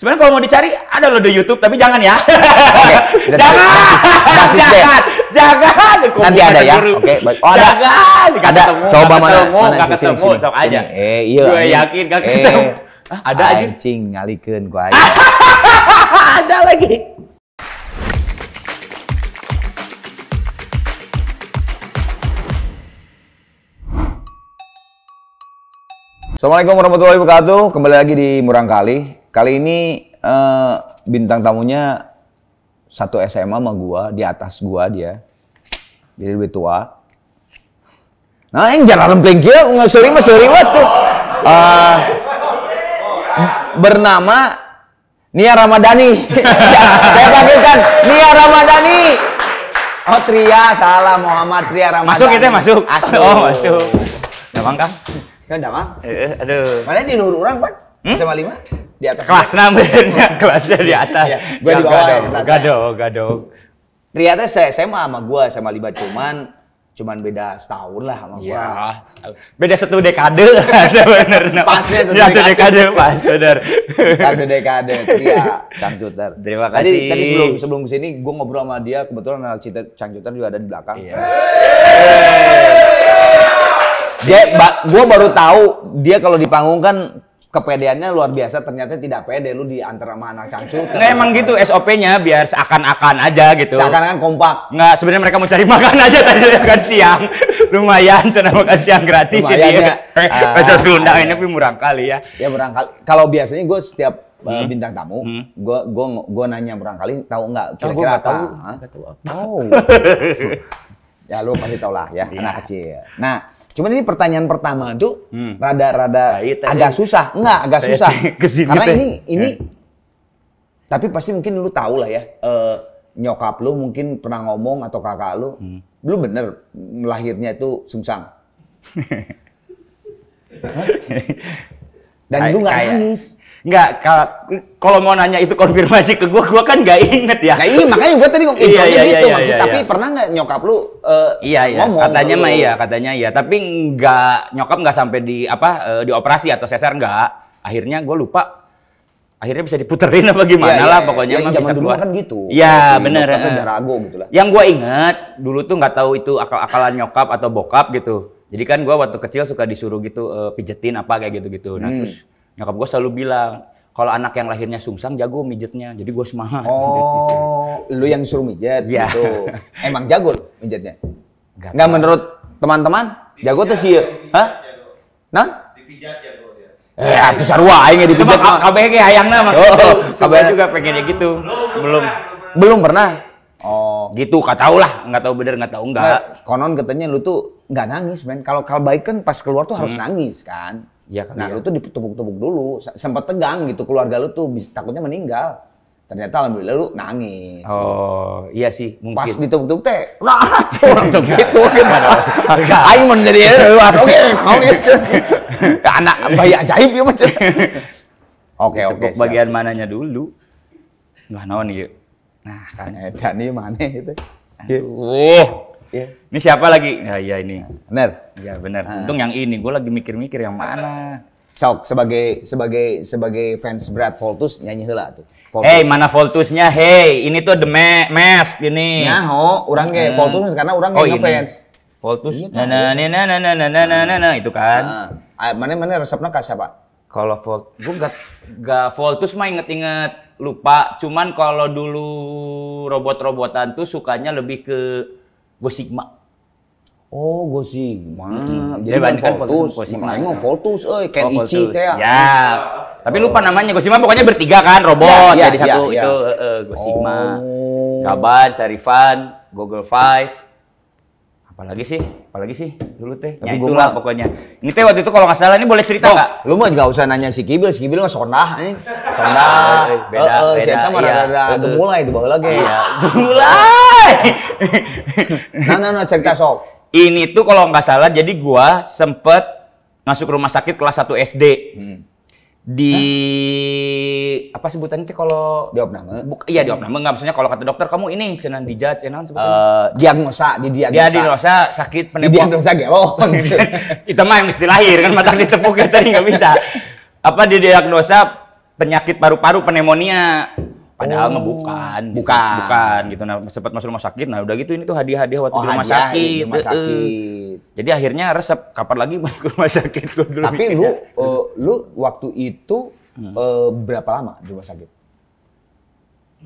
Sebenarnya kalau mau dicari ada loh di YouTube, tapi jangan ya. Okay, jangan, nanti, jangan, jangan. Kumpul nanti ada ya. Oke, okay, Oh, ada. Jangan. Gak ada. Ketemu, Coba gak mana? Ketemu, mana? Gak sini, ketemu, sini, sok aja. Eh, iya. Gue iya. yakin gak eh, ketemu. Ah, ada aja. Anjing ngalikeun gua aja. ada lagi. Assalamualaikum warahmatullahi wabarakatuh. Kembali lagi di Murangkali. Kali ini uh, bintang tamunya satu SMA sama gua, di atas gua dia. Jadi lebih tua. Nah, yang jalan pelengki, ya, nggak sorry mas sorry waktu Uh, eh, bernama Nia Ramadhani. saya panggilkan Nia Ramadhani. Oh Tria, salah Muhammad Tria Ramadhani. Masuk itu masuk. Asuh. Oh masuk. Damang kang. Ya damang. Eh, eh aduh. Mana di luar orang pak? Hmm? Sama lima? di atas kelas namanya kelasnya di iya, atas ya, gue di bawah gado, ya, gado gado ya. ternyata saya sama sama gue sama Libat cuman cuman beda setahun lah sama gue ya, beda satu dekade sebenarnya pasnya satu, dekade, pas benar satu dekade iya cuter terima kasih tadi, tadi sebelum sebelum kesini gue ngobrol sama dia kebetulan anak cuter juga ada di belakang iya. dia ba, gue baru tahu dia kalau di panggung kan kepedeannya luar biasa ternyata tidak pede lu di sama anak cangcu nah, emang gitu SOP-nya biar seakan-akan aja gitu seakan-akan kompak nggak sebenarnya mereka mau cari makan aja tadi makan siang lumayan cina makan siang gratis ini. ya, ya. Eh, ah. bahasa Sunda ini tapi murah kali ya ya murah kali kalau biasanya gue setiap eh, hmm. bintang tamu, hmm. gue gua gua nanya kali tahu nggak kira-kira apa? Tahu. Tahu. Oh. ya lu pasti tau lah ya, yeah. anak kecil. Nah, Cuman ini pertanyaan pertama tuh hmm. rada-rada nah, iya, agak susah. Enggak, agak susah. Karena ini ini ya. tapi pasti mungkin lu tahu lah ya. Uh, nyokap lu mungkin pernah ngomong atau kakak lu, hmm. lu bener lahirnya itu sungsang. Dan lu nggak nangis. Enggak, kalau mau nanya itu konfirmasi ke gue, gue kan nggak inget ya. Nah, iya, makanya gue tadi ngomong iya, iya, gitu iya, Iya, tapi iya. pernah nggak nyokap lu uh, iya, iya. ngomong? Katanya mah iya, katanya iya. Tapi nggak nyokap nggak sampai di apa uh, eh, operasi atau sesar nggak. Akhirnya gue lupa. Akhirnya bisa diputerin apa gimana iya, iya, lah, pokoknya iya, mah bisa dulu keluar. kan gitu. Iya, bener. Kan Jarago gitu lah. Yang gue inget dulu tuh nggak tahu itu akal-akalan nyokap atau bokap gitu. Jadi kan gue waktu kecil suka disuruh gitu uh, pijetin apa kayak gitu-gitu. Nah hmm. terus nyokap gue selalu bilang kalau anak yang lahirnya sungsang jago mijetnya jadi gue semangat oh lu yang suruh mijet ya. gitu emang jago mijetnya Gak nggak menurut teman-teman jago tuh sih hah nah dipijat jago dia. Eh, aku sarua aing ya dipijat pijat. kayak hayangna mah. Nah, oh, juga pengennya gitu. Belum. Belum pernah. Oh, gitu kata tau lah, nggak tahu bener nggak tahu enggak. Nah, konon katanya lu tuh nggak nangis, men. Kalau kalbaik kan pas keluar tuh harus hmm. nangis kan. Ya, kan, nah, ya. lu tuh ditepuk-tepuk dulu, sempat tegang gitu keluarga lu tuh bisa takutnya meninggal. Ternyata alhamdulillah lu nangis. Oh, iya sih, mungkin. Pas ditepuk-tepuk teh, nah, langsung iya. gitu. Aing mun jadi eh, luas, oke, mau gitu. Anak bayi ajaib ya macam. Oke, oke. bagian mananya dulu. Wah, naon ieu? Nah, kan eta nih mana itu. Aduh. Iya. Ini siapa lagi? Ya, ya ini. Benar. Ya benar. Uh. Untung yang ini. Gue lagi mikir-mikir yang mana. Cok sebagai sebagai sebagai fans Brad Voltus nyanyi lah tuh. Voltus. Hey, mana Voltusnya? Hey, ini tuh the ma mask ini. oh, orang kayak uh. Voltus karena orang kayak oh, iya, fans. Voltus. Nah, nah, nah, nah, nah, nah, nah, nah, nah, itu kan. Uh. Mana mana resepnya khas siapa? Kalau Volt, gue gak, gak Voltus mah inget-inget lupa. Cuman kalau dulu robot-robotan tuh sukanya lebih ke Gue Sigma. Oh, gue Sigma. Hmm. Jadi bukan kan Voltus, gue Sigma. Lain mah Voltus, euy, eh, Ken oh, Ichi teh. Ya. Tapi lupa oh. namanya gue Sigma pokoknya bertiga kan robot ya, ya, jadi ya, satu ya. ya. itu uh, eh, uh, eh, gue Sigma. Oh. Gaban, Sarifan, Google Five apalagi sih apalagi sih dulu teh Tapi ya itulah pokoknya ini teh waktu itu kalau nggak salah ini boleh cerita nggak lu mah nggak usah nanya si kibil si kibil mah sonah ini sonah eh, eh, beda uh, eh, beda si beda, mah iya. rada gemulai itu bawa lagi ya gemulai nah nah nah cerita sok ini tuh kalau nggak salah jadi gua sempet masuk rumah sakit kelas 1 SD hmm di Hah? apa sebutannya kalau di opname Buk, iya di opname nggak maksudnya kalau kata dokter kamu ini cenan judge cenan sebutannya uh, eh, diagnosa di diagnosa dia diagnosa sakit penepok di diagnosa gelon itu mah yang mesti lahir kan mata ditepuk ya tadi nggak bisa apa di diagnosa penyakit paru-paru pneumonia Padahal oh. bukan, bukan, gitu. bukan gitu. Nah sempat masuk rumah sakit. Nah udah gitu ini tuh hadiah-hadiah waktu oh, di rumah hadiah, sakit. Rumah sakit. Jadi akhirnya resep kapan lagi masuk rumah sakit. Gua dulu Tapi lu, uh, lu waktu itu hmm. uh, berapa lama di rumah sakit?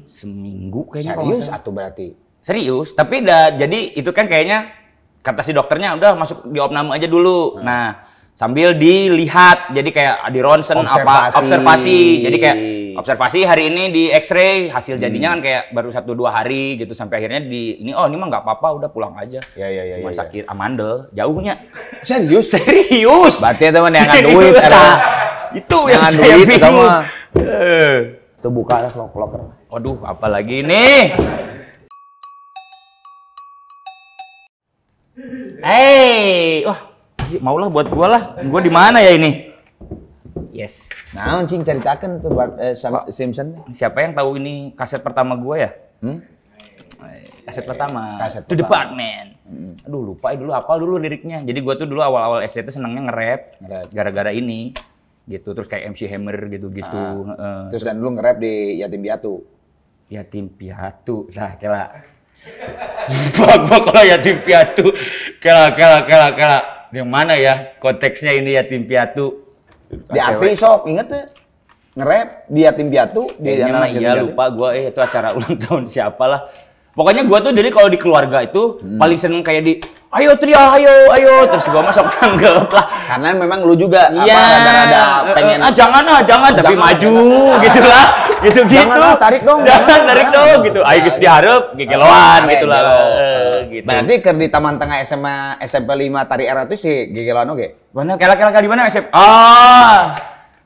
Seminggu kayaknya. Serius atau berarti? Serius. Tapi udah jadi itu kan kayaknya kata si dokternya udah masuk di opname aja dulu. Hmm. Nah sambil dilihat jadi kayak di ronsen observasi. apa observasi. Jadi kayak Gitu. observasi hari ini di X-ray hasil hmm. jadinya hmm. kan kayak baru satu dua hari gitu sampai akhirnya di ini oh ini mah nggak apa-apa udah pulang aja. Iya iya iya. Cuma ya, ya, sakit amandel ah, jauhnya. Serius serius. Berarti teman yang duit era. itu yang saya duit, mah eh. Itu buka lah locker. Waduh apalagi ini. hey wah maulah buat gua lah. Gua di mana ya ini? Yes. Nah, anjing ceritakan tuh Bart, eh, Simpson. Siapa yang tahu ini kaset pertama gue ya? Hmm? Kaset pertama. Kaset The Department. Hmm. Aduh lupa dulu apa, dulu liriknya. Jadi gue tuh dulu awal-awal SD tuh senangnya nge-rap gara-gara ini gitu terus kayak MC Hammer gitu-gitu. Ah. terus, terus dan dulu ngerap di Yatim Piatu. Yatim Piatu. Lah, kela. Lupa gua kalau Yatim Piatu. Kela kela kela kela. Yang mana ya konteksnya ini Yatim Piatu? di Ati sok inget tuh ngerap dia tim piatu Dia iya lupa gue eh itu acara ulang tahun siapa lah. Pokoknya gua tuh jadi kalau di keluarga itu hmm. paling seneng kayak di ayo Tria, ayo, ayo. Terus gua masuk anggap lah. Karena memang lu juga yeah. ada iya. rada-rada pengen. Ah, jangan ah, jangan, tapi jangan, maju jangan, gitu lah. Gitu gitu. Jangan tarik dong. Jangan, tarik dong gitu. Ayo guys diharap, gegeloan gitu lah. Eh, gitu. Berarti ker di Taman Tengah SMA SMP 5 Tari Era itu sih gegeloan oke. Mana kira kela di mana SMP? Ah.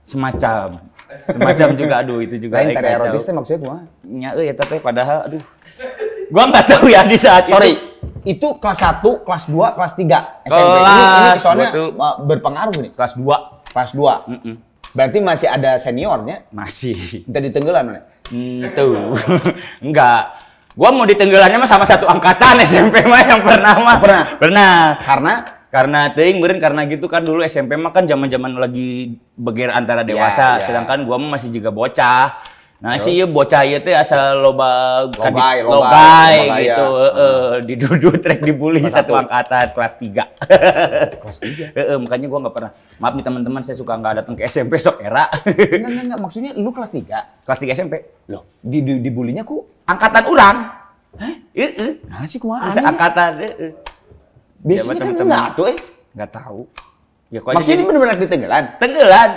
Semacam semacam juga aduh itu juga lain tari tuh maksudnya gua nya ya tapi padahal aduh Gua nggak tahu ya di saat Sorry. itu. Itu kelas 1, kelas 2, kelas 3 SMP. Kelas ini, ini soalnya berpengaruh nih. Kelas 2. Kelas 2. Mm -mm. Berarti masih ada seniornya? Masih. udah ditenggelam nih. Hmm, tuh. Gitu. Enggak. Gua mau ditenggelamnya sama satu angkatan SMP mah yang pernah mah. Pernah. Pernah. Karena karena ting beren karena gitu kan dulu SMP mah kan zaman-zaman lagi beger antara iya, dewasa, yeah, yeah. sedangkan gua masih juga bocah Nah sih ya bocah ya teh asal loba logai, kadit, gitu. di ya. uh, trek dibully satu angkatan kelas tiga. kelas tiga. Heeh, makanya gua nggak pernah. Maaf nih teman-teman, saya suka nggak datang ke SMP sok era. enggak, enggak, enggak, maksudnya lu kelas tiga, Kelas tiga SMP. Loh, di, di dibulinya ku angkatan orang. Hah? Heeh. Nah, sih kuah. Angkatan, heeh. Biasanya iya, kan enggak tuh eh. Enggak tahu. Ya, Maksudnya ini benar-benar ditenggelan? Tenggelan.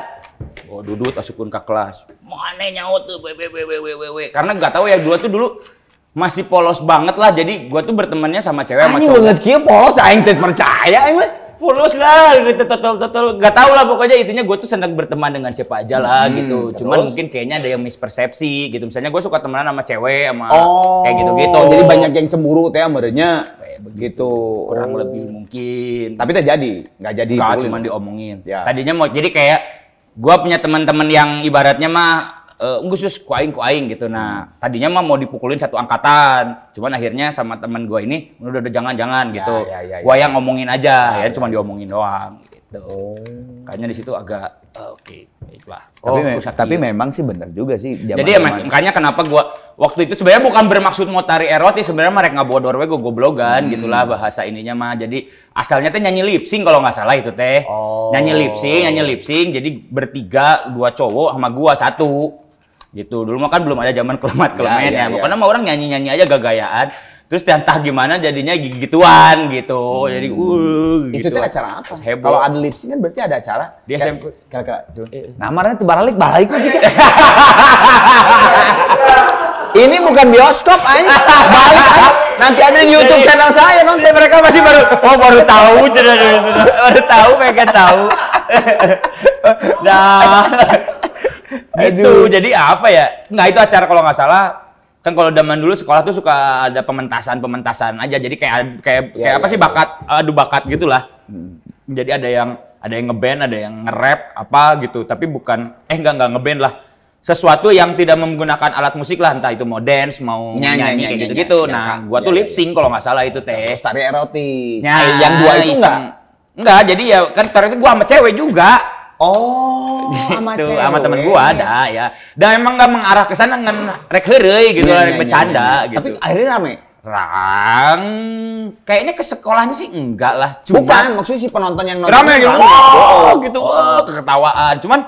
Oh, dudut asukun ke kelas. Mana nyawa tuh wewewewewewe. Karena nggak tahu ya gua tuh dulu masih polos banget lah. Jadi gua tuh bertemannya sama cewek Ayo, sama cowok. Ini banget kia polos aing teh percaya aing mah. Polos lah, gitu, total, total. nggak tahu lah pokoknya intinya gue tuh senang berteman dengan siapa aja lah hmm, gitu. Terus? Cuman mungkin kayaknya ada yang mispersepsi gitu. Misalnya gue suka temenan sama cewek, sama oh, kayak gitu-gitu. Jadi banyak yang cemburu teh merenya. Kayak eh, begitu. Gitu. Kurang oh. lebih mungkin. Tapi teh jadi, nggak jadi. Gak, cuman diomongin. Ya. Tadinya mau jadi kayak gue punya teman-teman yang ibaratnya mah uh, eh, khusus kuaing kuaing gitu nah tadinya mah mau dipukulin satu angkatan cuman akhirnya sama teman gue ini udah udah jangan jangan ya, gitu ya, ya, ya, gua yang ngomongin aja ya, ya. cuman diomongin doang gitu oh. kayaknya di situ agak eh, oke okay, oh, tapi, me tapi memang sih bener juga sih jadi ya makanya kenapa gua waktu itu sebenarnya bukan bermaksud mau tari erotis sebenarnya mereka nggak bawa gue goblogan hmm. gitulah bahasa ininya mah jadi asalnya teh nyanyi lipsing kalau nggak salah itu teh oh. nyanyi lipsing nyanyi lipsing jadi bertiga dua cowok sama gua satu gitu dulu mah kan belum ada zaman kelemat ya, kelemen ya, ya, ya. pokoknya mah orang nyanyi nyanyi aja gagayaan terus entah gimana jadinya gigituan gitu hmm. jadi uh gitu. itu tuh acara apa kalau ada lipsing kan berarti ada acara di SMP kak kak tuh. Eh. Namanya tuh baralik baralik aja kan? ini bukan bioskop aja balik nanti aja di YouTube channel saya nonton mereka masih baru oh baru tahu cerita baru tahu mereka tahu dah gitu jadi apa ya nggak itu acara kalau nggak salah kan kalau zaman dulu sekolah tuh suka ada pementasan pementasan aja jadi kayak kayak ya, kayak ya, apa ya, sih iya. bakat ya. adu bakat gitulah hmm. jadi ada yang ada yang ngeband ada yang nge-rap apa gitu tapi bukan eh nggak nggak ngeband lah sesuatu yang tidak menggunakan alat musik lah entah itu mau dance mau nyanyi, nyanyi, nyanyi gitu gitu iya, nah gua iya, tuh lip sync kalau nggak salah itu teh tari erotik nah, eh, yang dua itu enggak enggak jadi ya kan tari itu gua sama cewek juga Oh, gitu, sama temen gua ada ya. Dan emang gak mengarah ke sana dengan rek heureuy gitu lah, iya, rek iya, bercanda iya. gitu. Tapi akhirnya rame. Rang, kayaknya ke sekolahnya sih enggak lah. Cuma, Bukan, maksudnya si penonton yang nonton rame, oh, oh. gitu, wow, oh, gitu, wow, keketawaan. Cuman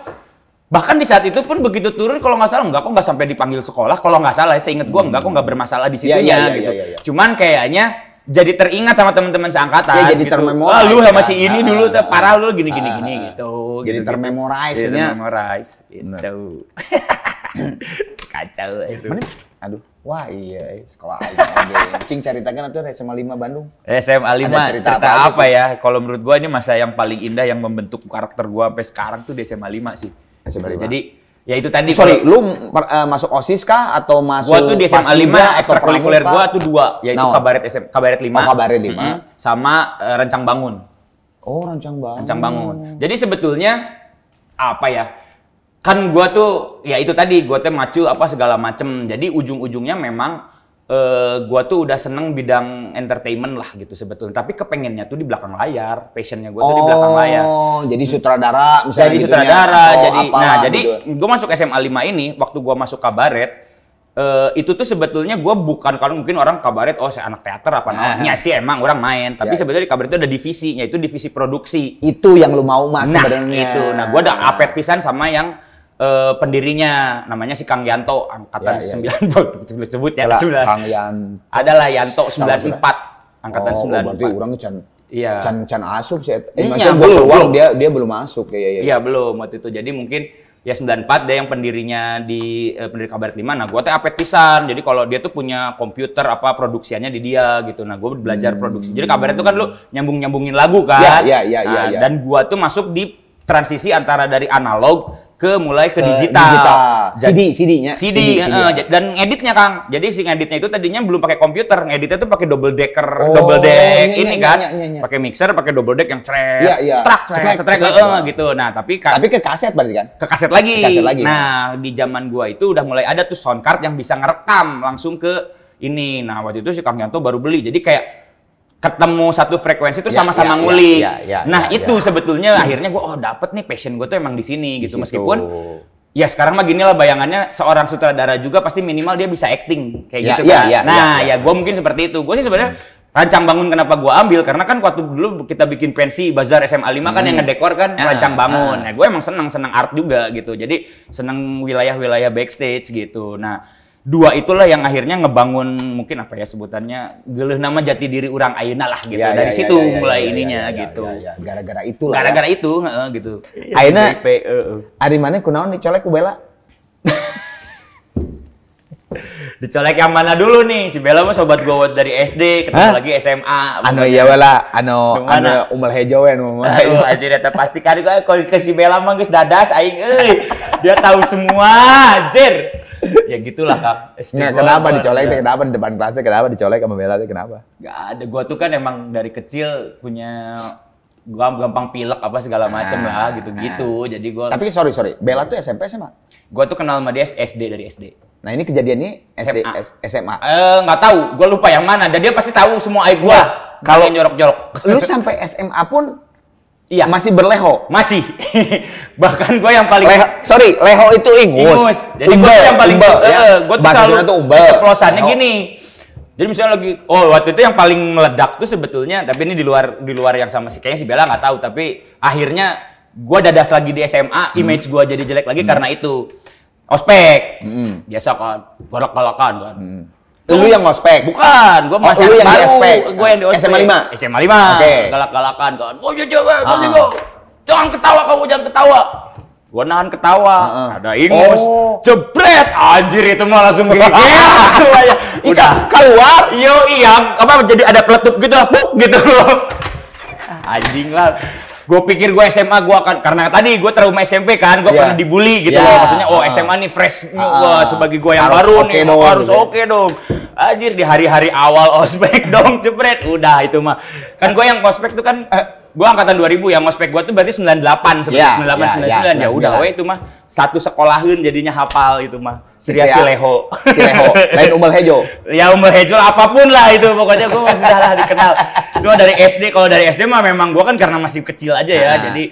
bahkan di saat itu pun begitu turun kalau nggak salah enggak kok nggak sampai dipanggil sekolah kalau nggak salah saya inget gua hmm. enggak kok nggak bermasalah di ya gitu. ya, Cuman kayaknya jadi teringat sama teman-teman seangkatan. Ya, jadi gitu. termemorize. Oh, lu sama si ini nah, dulu tuh parah lu gini gini ah. gini gitu. Jadi gitu, termemorize gitu. termemorize. Iya, ya. Itu. Kacau itu. Eh, Aduh. Wah iya, eh, sekolah aja. Cing nanti itu SMA 5 Bandung. SMA 5, Ada cerita, cerita apa, apa ya? Kalau menurut gua ini masa yang paling indah yang membentuk karakter gua sampai sekarang tuh di SMA 5 sih. SMA 5. Jadi Ya itu tadi. Sorry, kalau, lu per, uh, masuk OSIS kah atau masuk Gua tuh di SMA 5 ekstrakurikuler gua tuh dua, yaitu no. kabaret SM, kabaret 5. Oh, kabaret 5. Mm -hmm, sama uh, rancang bangun. Oh, rancang bangun. Rancang bangun. Jadi sebetulnya apa ya? Kan gua tuh ya itu tadi gua tuh macu apa segala macem. Jadi ujung-ujungnya memang uh, gua tuh udah seneng bidang entertainment lah gitu sebetulnya. Tapi kepengennya tuh di belakang layar, passionnya gua tuh di belakang layar. Oh, jadi sutradara misalnya Jadi gitu ya, sutradara, jadi apa, nah gitu jadi gue ya? gua masuk SMA 5 ini waktu gua masuk kabaret Uh, itu tuh sebetulnya gue bukan kalau mungkin orang kabaret oh saya anak teater apa nah. namanya sih emang orang main tapi ya. sebetulnya di kabaret itu ada divisi yaitu divisi produksi itu yang lu mau mas nah, sebenarnya itu nah gue ada apet pisan sama yang uh, pendirinya namanya si Kang Yanto angkatan ya, ya, 90 ya. sebut ya Yalah, Kang Yanto adalah Yanto 94 angkatan oh, 94 berarti orang can iya. can can asup sih eh, ya, belum, belum dia dia belum masuk ya ya iya ya, belum waktu itu jadi mungkin ya 94 dia yang pendirinya di eh, pendiri kabar 5 nah gua teh apet jadi kalau dia tuh punya komputer apa produksiannya di dia gitu nah gua belajar hmm. produksi jadi kabar itu kan lu nyambung nyambungin lagu kan iya iya iya iya nah, ya. dan gua tuh masuk di transisi antara dari analog ke mulai ke, ke digital. digital. CD, CD-nya. CD, CD, CD uh, ya. dan ngeditnya Kang. Jadi si ngeditnya itu tadinya belum pakai komputer, ngeditnya tuh pakai double decker, oh, double deck iya, iya ini iya, kan. Iya, iya, iya. Pakai mixer, pakai double deck yang cerek, iya, iya. strak, cret, cret, uh, gitu. Nah, tapi kan Tapi ke kaset berarti kan? Ke kaset lagi. Ke kaset lagi. Nah, di zaman gua itu udah mulai ada tuh sound card yang bisa ngerekam langsung ke ini. Nah, waktu itu si Kang Yanto baru beli. Jadi kayak ketemu satu frekuensi itu ya, sama-sama ya, ya, ngulik. Ya, ya, nah, ya, itu sebetulnya akhirnya gue oh dapet nih passion gue tuh emang di sini gitu di meskipun ya sekarang mah gini bayangannya seorang sutradara juga pasti minimal dia bisa acting kayak gitu kan. nah, ya, gue mungkin seperti itu. Gue sih sebenarnya hmm rancang bangun kenapa gue ambil karena kan waktu dulu kita bikin pensi bazar SMA 5 hmm. kan yang hmm. ngedekor kan ya, rancang bangun. Ya. Nah, gue emang senang senang art juga gitu. Jadi senang wilayah-wilayah backstage gitu. Nah, dua itulah yang akhirnya ngebangun mungkin apa ya sebutannya geluh nama jati diri orang Aina lah gitu ya, dari ya, situ ya, ya mulai ya, ya, ininya ya, ya gitu gara-gara ya, ya. itu gara-gara ya. itu uh, gitu iya, Aina hari mana kunaon dicolek Bella dicolek yang mana dulu nih si Bella mah sobat gue dari SD ketemu Hah? lagi SMA Ano iya wala anu anu, anu umel hejo ya nu aja dia pasti kali kalau ke si Bella mah geus dadas aing dia tahu semua jer ya gitulah kak. nggak kenapa gua, dicolek? Ya. Kenapa di depan kelasnya? Kenapa dicolek sama Bella? Kenapa? Gak ada. Gua tuh kan emang dari kecil punya gua gampang pilek apa segala macem ah, lah gitu-gitu. Ah. Jadi gua Tapi sorry sorry, Bella tuh SMP SMA? Gua tuh kenal sama dia SD dari SD. Nah, ini kejadiannya SD SMA. SMA. Eh, nggak tahu, gua lupa yang mana. Dan dia pasti tahu semua aib gua. Kalau nyorok nyorok. Lu sampai SMA pun Iya. Masih berleho. Masih. Bahkan gue yang paling leho, sorry, leho itu ingus. Ingus. Jadi gue yang paling umbel, uh, ya. Eh, gue tuh selalu itu umbel. gini. Jadi misalnya lagi oh waktu itu yang paling meledak tuh sebetulnya tapi ini di luar di luar yang sama si kayaknya si Bella nggak tahu tapi akhirnya gue dadas lagi di SMA hmm. image gue jadi jelek lagi hmm. karena itu ospek hmm. biasa kan gorok golokan kan hmm Lu yang ngospek? Bukan, gua oh, masih oh, lu yang baru. gua yang di ospek. SMA 5. SMA 5. Oke. Okay. Galak-galakan kan. Oh, ya gua iya, iya, ah. Jangan ketawa kamu, jangan ketawa. Gua nahan ketawa. Uh -uh. Ada ingus. Oh. Jebret. Anjir itu malah langsung gigil Iya, semuanya. Udah keluar. Yo, iya. Apa jadi ada peletup gitu lah. Puk gitu Anjing lah gue pikir gue SMA gue akan karena tadi gue trauma SMP kan gue yeah. pernah dibully gitu yeah. loh maksudnya oh SMA nih fresh uh, wah ah. sebagai gue yang harus baru okay nih dong, harus oke okay dong Anjir di hari-hari awal ospek dong jepret. Udah itu mah. Kan gue yang ospek tuh kan eh. gue angkatan 2000 ya ospek gue tuh berarti 98 sebenarnya yeah, 98 yeah, 99 yeah, ya udah gue itu mah satu sekolahan jadinya hafal itu mah. Sriya si Leho. Si Leho. Lain Umel Hejo. ya Umel Hejo apapun lah itu pokoknya gue sudah lah dikenal. Gue dari SD kalau dari SD mah memang gue kan karena masih kecil aja ya. Nah. Jadi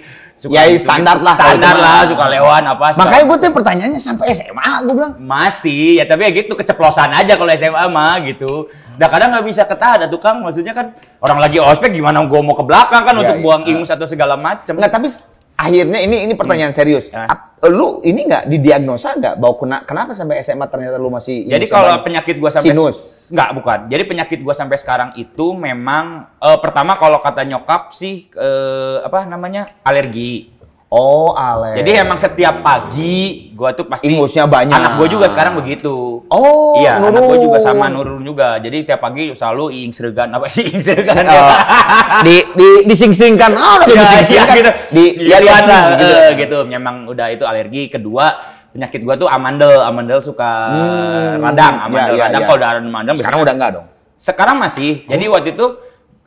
suka ya standar lah standar lah suka lewan apa suka makanya gue tuh pertanyaannya sampai SMA gue bilang masih ya tapi ya gitu keceplosan aja kalau SMA mah gitu Nah kadang nggak bisa ketahan tukang maksudnya kan orang lagi ospek gimana gue mau ke belakang kan ya, untuk iya. buang ingus atau segala macam nggak tapi akhirnya ini ini pertanyaan hmm. serius. Ya. Lu ini nggak didiagnosa nggak bahwa kena, kenapa sampai SMA ternyata lu masih Jadi kalau penyakit gua sampai sinus nggak bukan. Jadi penyakit gua sampai sekarang itu memang uh, pertama kalau kata nyokap sih uh, apa namanya alergi. Oh, Ale. Jadi emang setiap pagi gua tuh pasti ingusnya banyak. Anak gua juga sekarang begitu. Oh, iya, Nurun. anak gua juga sama Nurun juga. Jadi tiap pagi selalu ing sregan apa sih ing sregan. Uh, oh, ya? di di disingsingkan. Oh, ah, udah iya, ya, disingsingkan. Ya, gitu. Di ya, lihat iya, iya, gitu. gitu. Uh, gitu. Memang udah itu alergi kedua penyakit gua tuh amandel. Amandel suka hmm, radang, amandel ya, ya, radang. Ya. Kalau udah amandel sekarang udah enggak dong. Sekarang masih. Oh. Jadi waktu itu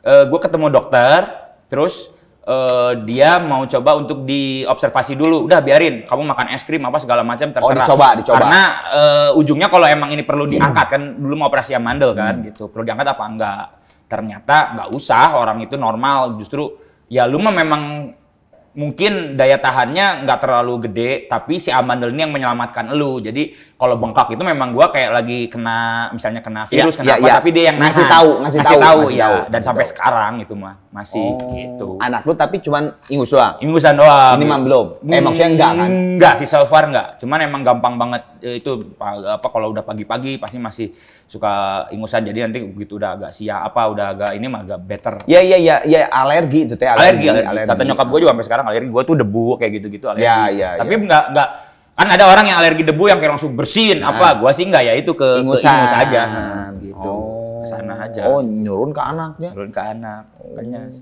uh, gua ketemu dokter terus uh, dia mau coba untuk diobservasi dulu. Udah biarin, kamu makan es krim apa segala macam oh, terserah. Oh, dicoba, dicoba. Karena uh, ujungnya kalau emang ini perlu diangkat kan dulu mau operasi amandel kan hmm. gitu. Perlu diangkat apa enggak? Ternyata nggak usah, orang itu normal justru ya lu mah memang mungkin daya tahannya nggak terlalu gede, tapi si amandel ini yang menyelamatkan lu. Jadi kalau bengkak itu memang gue kayak lagi kena misalnya kena iya, virus ya, kenapa iya, ya, ya. tapi dia yang ngasih nahan. tahu ngasih, ngasih tahu, ngasih ya tahu. dan ngasih sampai tahu. Gitu. sekarang itu mah masih oh, gitu anak lu tapi cuman ingus doang ingusan doang ini mah belum eh, hmm, eh maksudnya enggak kan enggak sih so far enggak cuman emang gampang banget eh, itu apa kalau udah pagi-pagi pasti masih suka ingusan jadi nanti begitu udah agak sia apa udah agak ini mah agak better ya ya ya ya alergi itu teh alergi, alergi, alergi. kata nyokap gue juga sampai sekarang alergi gue tuh debu kayak gitu-gitu alergi ya, ya, tapi ya. enggak enggak Kan ada orang yang alergi debu yang kayak langsung bersihin nah. apa. Gua sih enggak ya itu ke ingusan, ke ingus aja. Nah, gitu. Oh. sana aja. Oh, nyurun ke anaknya. Nyurun ke anak. Makanya oh.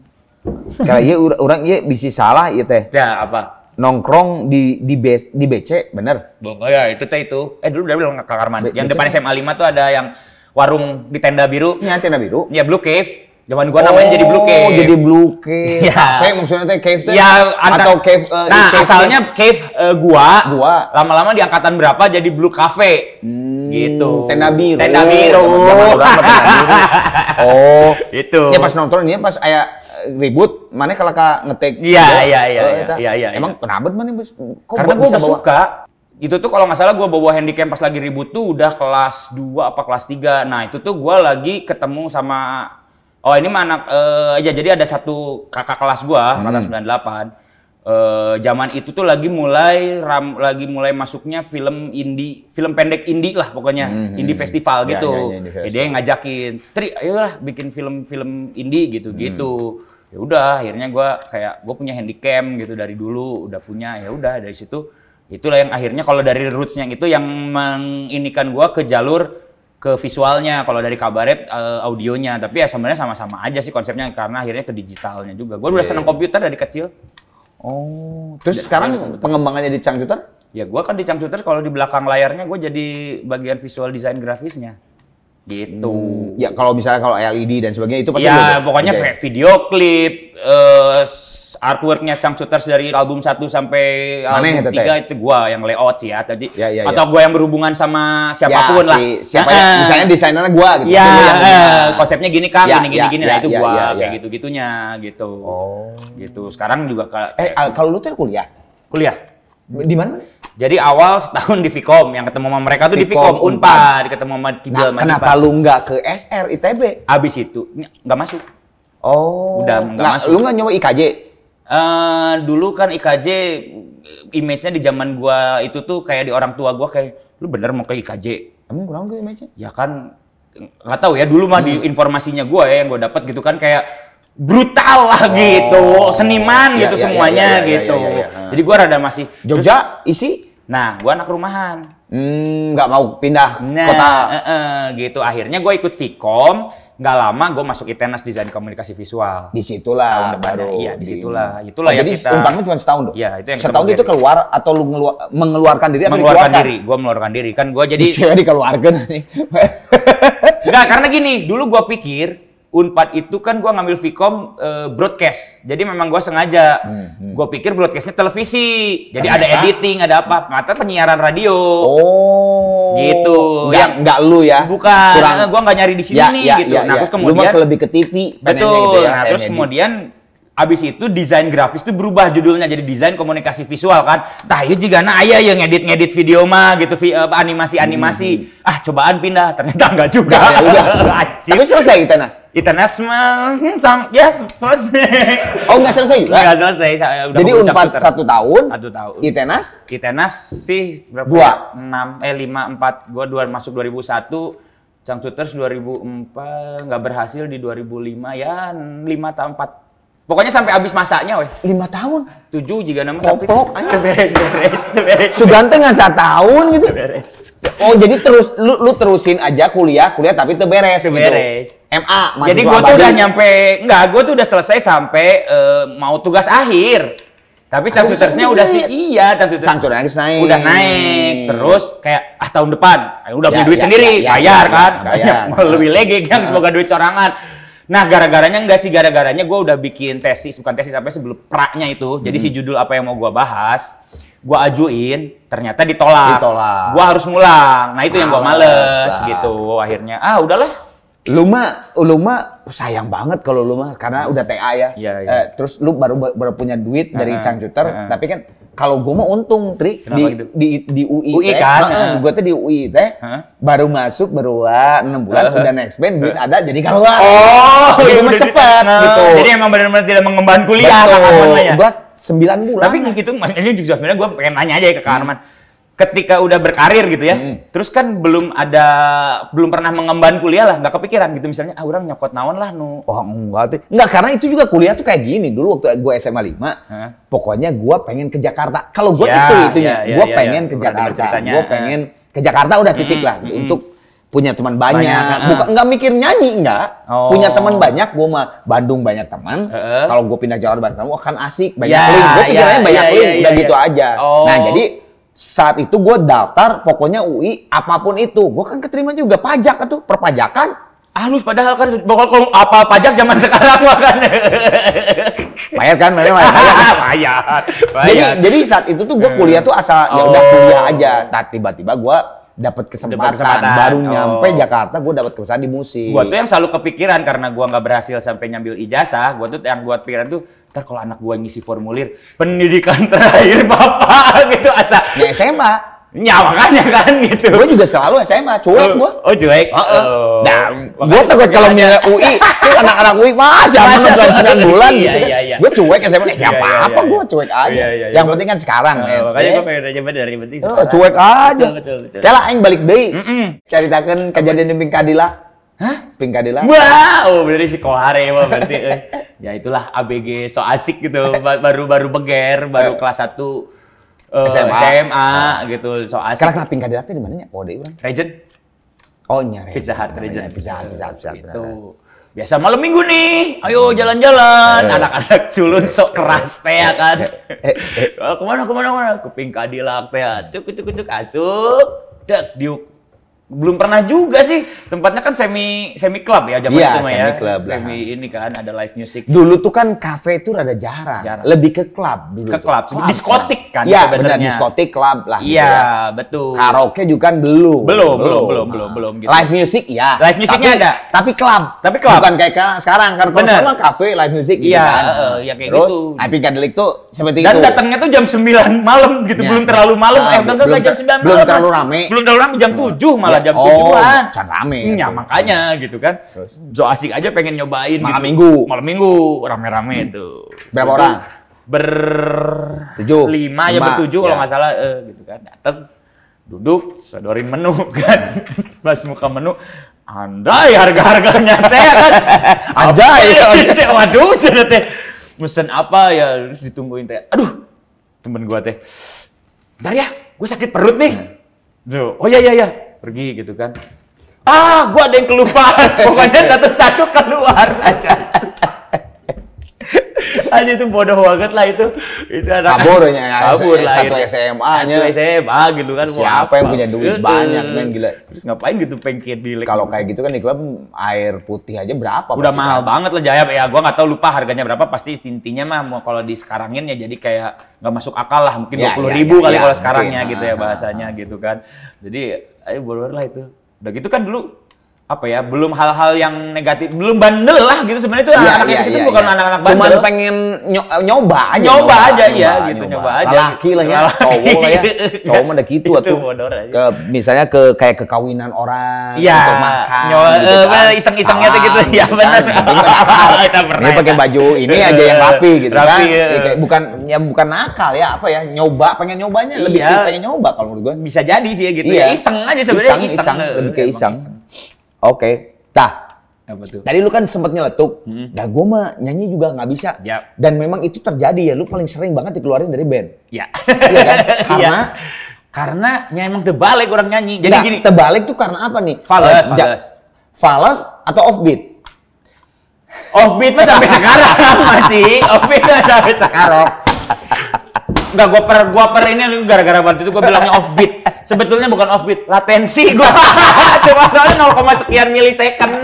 Kalau iya orang iya bisa salah iya teh. Ya apa? nongkrong di di B, di BC bener oh, ya itu teh itu eh dulu udah bilang ke mandi yang depan SMA 5 tuh ada yang warung di tenda biru ya tenda biru ya Blue Cave Zaman gua namanya jadi Blue oh, Cave. jadi Blue Cave. Iya. Cafe maksudnya teh cave teh. Ya, atau cave uh, Nah, cave asalnya cave uh, gua. Gua. Lama-lama di angkatan berapa jadi Blue Cafe. Hmm, gitu. Tenda biru. Tenda biru. oh, itu. Ya pas nonton ini ya, pas ayah eh, ribut mana kalau kak ngetek iya, oh, iya iya oh, iya, iya iya iya emang kenapa mana kok karena gue gak suka itu tuh kalau nggak salah gue bawa handycam pas lagi ribut tuh udah kelas 2 apa kelas 3 nah itu tuh gua lagi ketemu sama Oh ini mana anak uh, eh, ya jadi ada satu kakak kelas gua hmm. 98 Uh, eh, zaman itu tuh lagi mulai ram, lagi mulai masuknya film indie, film pendek indie lah pokoknya, hmm, hmm. indie festival ya, gitu. Ya, ya, jadi dia ngajakin, "Tri, ayolah bikin film-film indie gitu-gitu." Hmm. Gitu. Ya udah, akhirnya gua kayak gue punya handycam gitu dari dulu, udah punya. Ya udah dari situ itulah yang akhirnya kalau dari rootsnya itu yang menginikan gua ke jalur ke visualnya kalau dari kabaret uh, audionya tapi ya sebenarnya sama-sama aja sih konsepnya karena akhirnya ke digitalnya juga gue udah yeah. seneng iya. komputer dari kecil oh terus sekarang pengembangannya di Cangcuter ya gue kan di Cangcuter kalau di belakang layarnya gue jadi bagian visual desain grafisnya gitu hmm. ya kalau misalnya kalau LED dan sebagainya itu pasti ya pokoknya okay. video klip uh, artworknya Chang Shooters dari album 1 sampai Maneh, album 3 itu gua yang layout sih ya tadi ya, ya, atau ya. gua yang berhubungan sama siapapun ya, lah siapa uh, ya, misalnya desainernya gua gitu ya, yang, uh, konsepnya gini kan ya, gini gini ya, gini ya, nah itu ya, gua ya, ya. kayak gitu gitunya gitu oh. gitu sekarang juga eh, kayak, eh kalau lu tuh kuliah kuliah di mana jadi awal setahun di Vicom, yang ketemu sama mereka tuh Vicom, di Vicom Unpad, ketemu sama Kibel nah, Kenapa lu nggak ke SR ITB? Abis itu nggak masuk. Oh. Udah nggak masuk. Lu nggak nyoba IKJ? uh, dulu kan IKJ image-nya di zaman gua itu tuh kayak di orang tua gua kayak lu bener mau ke IKJ emang kurang gak image-nya ya kan nggak tahu ya dulu mah hmm. di informasinya gua ya yang gua dapat gitu kan kayak brutal lah oh. gitu seniman ya, gitu ya, semuanya ya, ya, gitu ya, ya, ya, ya. jadi gua rada masih Jogja terus, isi nah gua anak rumahan hmm, nggak mau pindah nah, kota Uh, uh, gitu akhirnya gua ikut Vkom nggak lama gue masuk ITENAS desain komunikasi visual. di situlah tahun baru. Iya, di Di... Itulah oh, yang jadi kita. Jadi cuma setahun dong. Iya, itu yang setahun itu keluar atau lu mengeluarkan diri mengeluarkan dikeluarkan? diri. Gue mengeluarkan diri kan gue jadi. Saya dikeluarkan. Enggak, karena gini, dulu gue pikir Unpad itu kan gue ngambil Vcom uh, broadcast, jadi memang gue sengaja, hmm, hmm. gue pikir broadcastnya televisi, jadi Ternyata? ada editing, ada apa, mata penyiaran radio. Oh gitu nggak, yang nggak lu ya bukan Kurang, eh, gua nggak nyari di sini ya, nih ya, gitu ya, nah ya. terus kemudian lu lebih ke TV gitu betul gitu ya, nah terus kemudian Abis itu desain grafis itu berubah judulnya jadi desain komunikasi visual kan. Tah ieu iya jigana aya yang ngedit-ngedit video mah gitu animasi-animasi. Hmm. Ah cobaan pindah ternyata enggak juga. Ya, udah. Tapi selesai Itenas. Itenas mah hmm, ya selesai. Oh enggak selesai juga. Enggak selesai. Saya udah jadi empat satu tahun. Satu tahun. Itenas. Itenas sih berapa? Dua. Ya? Enam eh lima empat. Gua dua masuk 2001 Cang Tuters 2004 nggak berhasil di 2005 ya lima tahun 4 Pokoknya sampai habis masaknya, weh. Lima tahun? Tujuh jika nama. Popok. Tapi beres, beres, beres. nggak satu tahun gitu. Beres. Oh, jadi terus lu, lu terusin aja kuliah, kuliah tapi itu beres. Gitu. MA. Jadi gua tuh udah nyampe, enggak, gua tuh udah selesai sampai uh, mau tugas akhir. Tapi cantusernya udah sih iya, cantusernya udah naik. Udah naik. Terus kayak ah tahun depan, udah ya, punya duit ya, sendiri, ya, bayar kan. Bayar. Kayak lebih legek yang semoga duit sorangan Nah, gara-garanya enggak sih, gara-garanya gue udah bikin tesis, bukan tesis apa ya, sebelum praknya itu. Jadi si hmm. judul apa yang mau gue bahas, gue ajuin, ternyata ditolak. Ditolak. Gue harus mulang Nah itu ah, males. yang gue males, males gitu. Akhirnya, ah udahlah. Luma, Luma sayang banget kalau lu mah karena Mas. udah TA ya. Iya, iya. Uh, terus lu baru baru punya duit dari uh Cangcuter, uh -huh. tapi kan kalau gue mah untung tri gitu? di, di di, di UI, UI teh, kan? Uh, gue tuh di UI teh huh? baru masuk baru ah, enam bulan uh, udah next band duit ada jadi kalau Oh, jadi ya, cepet nah, gitu. Jadi emang benar-benar tidak mengemban kuliah. Betul. Ya? Gue sembilan bulan. Tapi gitu maksudnya juga sebenarnya gue pengen nanya aja ke ya, Kak Hmm ketika udah berkarir gitu ya, hmm. terus kan belum ada belum pernah mengemban kuliah lah, nggak kepikiran gitu misalnya ah orang nyokot naon lah nu. Oh enggak Enggak karena itu juga kuliah tuh kayak gini dulu waktu gue SMA 5. Huh? Pokoknya gue pengen ke Jakarta. Kalau gue ya, itu itunya, ya, ya, gue ya, pengen ya. ke Jakarta. Gue pengen ke Jakarta udah titik hmm, lah hmm. untuk punya teman banyak, banyak bukan nggak mikir nyanyi nggak oh. punya teman banyak gue mah Bandung banyak teman uh kalau gue pindah Jakarta banyak teman akan asik banyak ya, link gue pikirannya ya, banyak ya, link ya, udah ya, gitu ya. aja nah, oh. nah jadi saat itu gue daftar pokoknya UI apapun itu gue kan keterima juga pajak tuh perpajakan halus padahal kan bakal kalau apa pajak zaman sekarang mah kan bayar kan bayar bayar, bayar. bayar. bayar. jadi jadi saat itu tuh gue hmm. kuliah tuh asal oh. ya udah oh. kuliah aja nah tiba-tiba gue dapat kesempatan, kesempatan baru oh. nyampe Jakarta gue dapat kesempatan di musik gue tuh yang selalu kepikiran karena gue nggak berhasil sampai nyambil ijazah gue tuh yang buat pikiran tuh ntar kalau anak gue ngisi formulir pendidikan terakhir bapak gitu asa ya SMA Ya kan gitu. Gue juga selalu SMA, cuek gue. Oh cuek. Uh, uh. Nah, gue takut kalau misalnya UI, tuh anak-anak UI masih ya mana ya. iya, bulan. Iya iya iya. Gue cuek SMA, iya, ya apa apa iya, gue cuek aja. Iya, iya, Yang penting kan sekarang. Uh, makanya gue eh. pengen nanya dari yang penting eh, sekarang. cuek aja. Betul betul. Kela aing balik mm Heeh. kan kejadian di Pinkadila. Hah? Pinkadila? Wah, oh berarti si Kohare mah berarti. ya itulah ABG so asik gitu, baru-baru beger, baru eh. kelas satu uh, eh, SMA. SMA uh. Ah. gitu so asik. Karena kenapa pingkah di mana ya? Oh, deh orang. Oh, nya Regent. Pizza Hut, oh, Regent. Iya, Pizza Hut, Pizza Hut, Itu. Biasa malam minggu nih, ayo hmm. jalan-jalan. Eh. Anak-anak culun sok keras teh ya eh, kan. kemana kemana kemana? Ke pingkah di teh, ya. cuk cuk cuk asuk, dak diuk belum pernah juga sih. Tempatnya kan semi semi club ya zaman iya, ya, itu semi ya. Semi club. Semi lah. ini kan ada live music. Dulu tuh kan kafe itu rada jarang. jarang. Lebih ke club dulu. Ke tuh. club. club. Diskotik kan Iya, benar diskotik club lah. Gitu iya, ya. betul. Karaoke juga kan belum. Belum, belum, belum, belum, belum gitu. Live music ya. Live musicnya ada. Tapi club. Tapi club. Bukan kayak sekarang kan kalau sekarang kafe live music gitu iya ya, kan. Eh, eh, iya, uh, ya kayak Terus, gitu. Tapi tuh seperti Dan itu. Dan datangnya tuh jam 9 malam gitu, ya. belum terlalu malam. eh, eh belum jam 9 Belum terlalu rame. Belum terlalu rame jam 7 iya. malam malah iya. jam oh, tujuan. Can rame. Ya, makanya gitu kan. Terus. So asik aja pengen nyobain. Malam gitu. minggu. Malam minggu rame-rame hmm. tuh. Berapa orang? Ber tujuh. Lima, ya lima. ya bertujuh ya. kalau iya. nggak salah eh, gitu kan. Datang duduk sedorin menu kan. Pas muka menu andai harga-harganya teh kan. ya Waduh, teh mesen apa ya harus ditungguin teh. Aduh, temen gua teh. Bentar ya, gue sakit perut nih. Hmm. oh iya iya iya pergi gitu kan ah gua ada yang kelupaan pokoknya satu-satu keluar aja aja itu bodoh banget lah itu itu ada kan. kaburnya ya kabur lah satu SMA nya satu SMA gitu kan siapa apa? yang punya duit banyak kan gila terus ngapain gitu pengkir di kalau kayak gitu kan di klub air putih aja berapa udah mahal kan? banget lah Jaya ya gua nggak tahu lupa harganya berapa pasti intinya mah kalau di sekarangin ya jadi kayak nggak masuk akal lah mungkin ya, dua ya, puluh ya, ribu ya, kali ya, kalau sekarangnya mungkin. gitu ya ah, ah, bahasanya ah. gitu kan jadi ayo bolor lah itu udah gitu kan dulu apa ya belum hal-hal yang negatif belum bandel lah gitu sebenarnya itu ya, anak-anak ya, itu ya, bukan iya. anak-anak ya. bandel cuma pengen eh, nyoba aja nyoba, nyoba aja iya ya gitu nyoba, nyoba aja laki lah ya cowok lah ya cowok mah ada gitu atau ke misalnya ke kayak kekawinan orang ya, untuk makan nyoba, gitu eh, kan. iseng-isengnya tuh gitu ah, ya gitu kan. benar nah, ini pakai ya. baju ini aja yang rapi gitu kan. rapi, kan ya. Eh. bukan ya bukan nakal ya apa ya nyoba pengen nyobanya lebih iya. pengen nyoba kalau menurut gua bisa jadi sih ya gitu ya iya. iseng aja sebenarnya iseng lebih ke iseng Oke. Okay. Tah, apa tuh? Tadi lu kan sempat nyeletuk. Hmm. Nah, gue mah nyanyi juga nggak bisa. Yep. Ya. Dan memang itu terjadi ya. Lu paling sering banget dikeluarin dari band. Ya. Iya kan? Iya. Karena ya. karena ya emang terbalik orang nyanyi. Jadi nah, gini. tebalik tuh karena apa nih? falas, eh, falas atau off atau offbeat? Offbeat mah sampai sekarang masih. Offbeat mah sampai sekarang. Enggak, gue per, gua per ini gara-gara waktu itu gue bilangnya off beat Sebetulnya bukan off beat latensi gue. Cuma soalnya 0, sekian milisecond.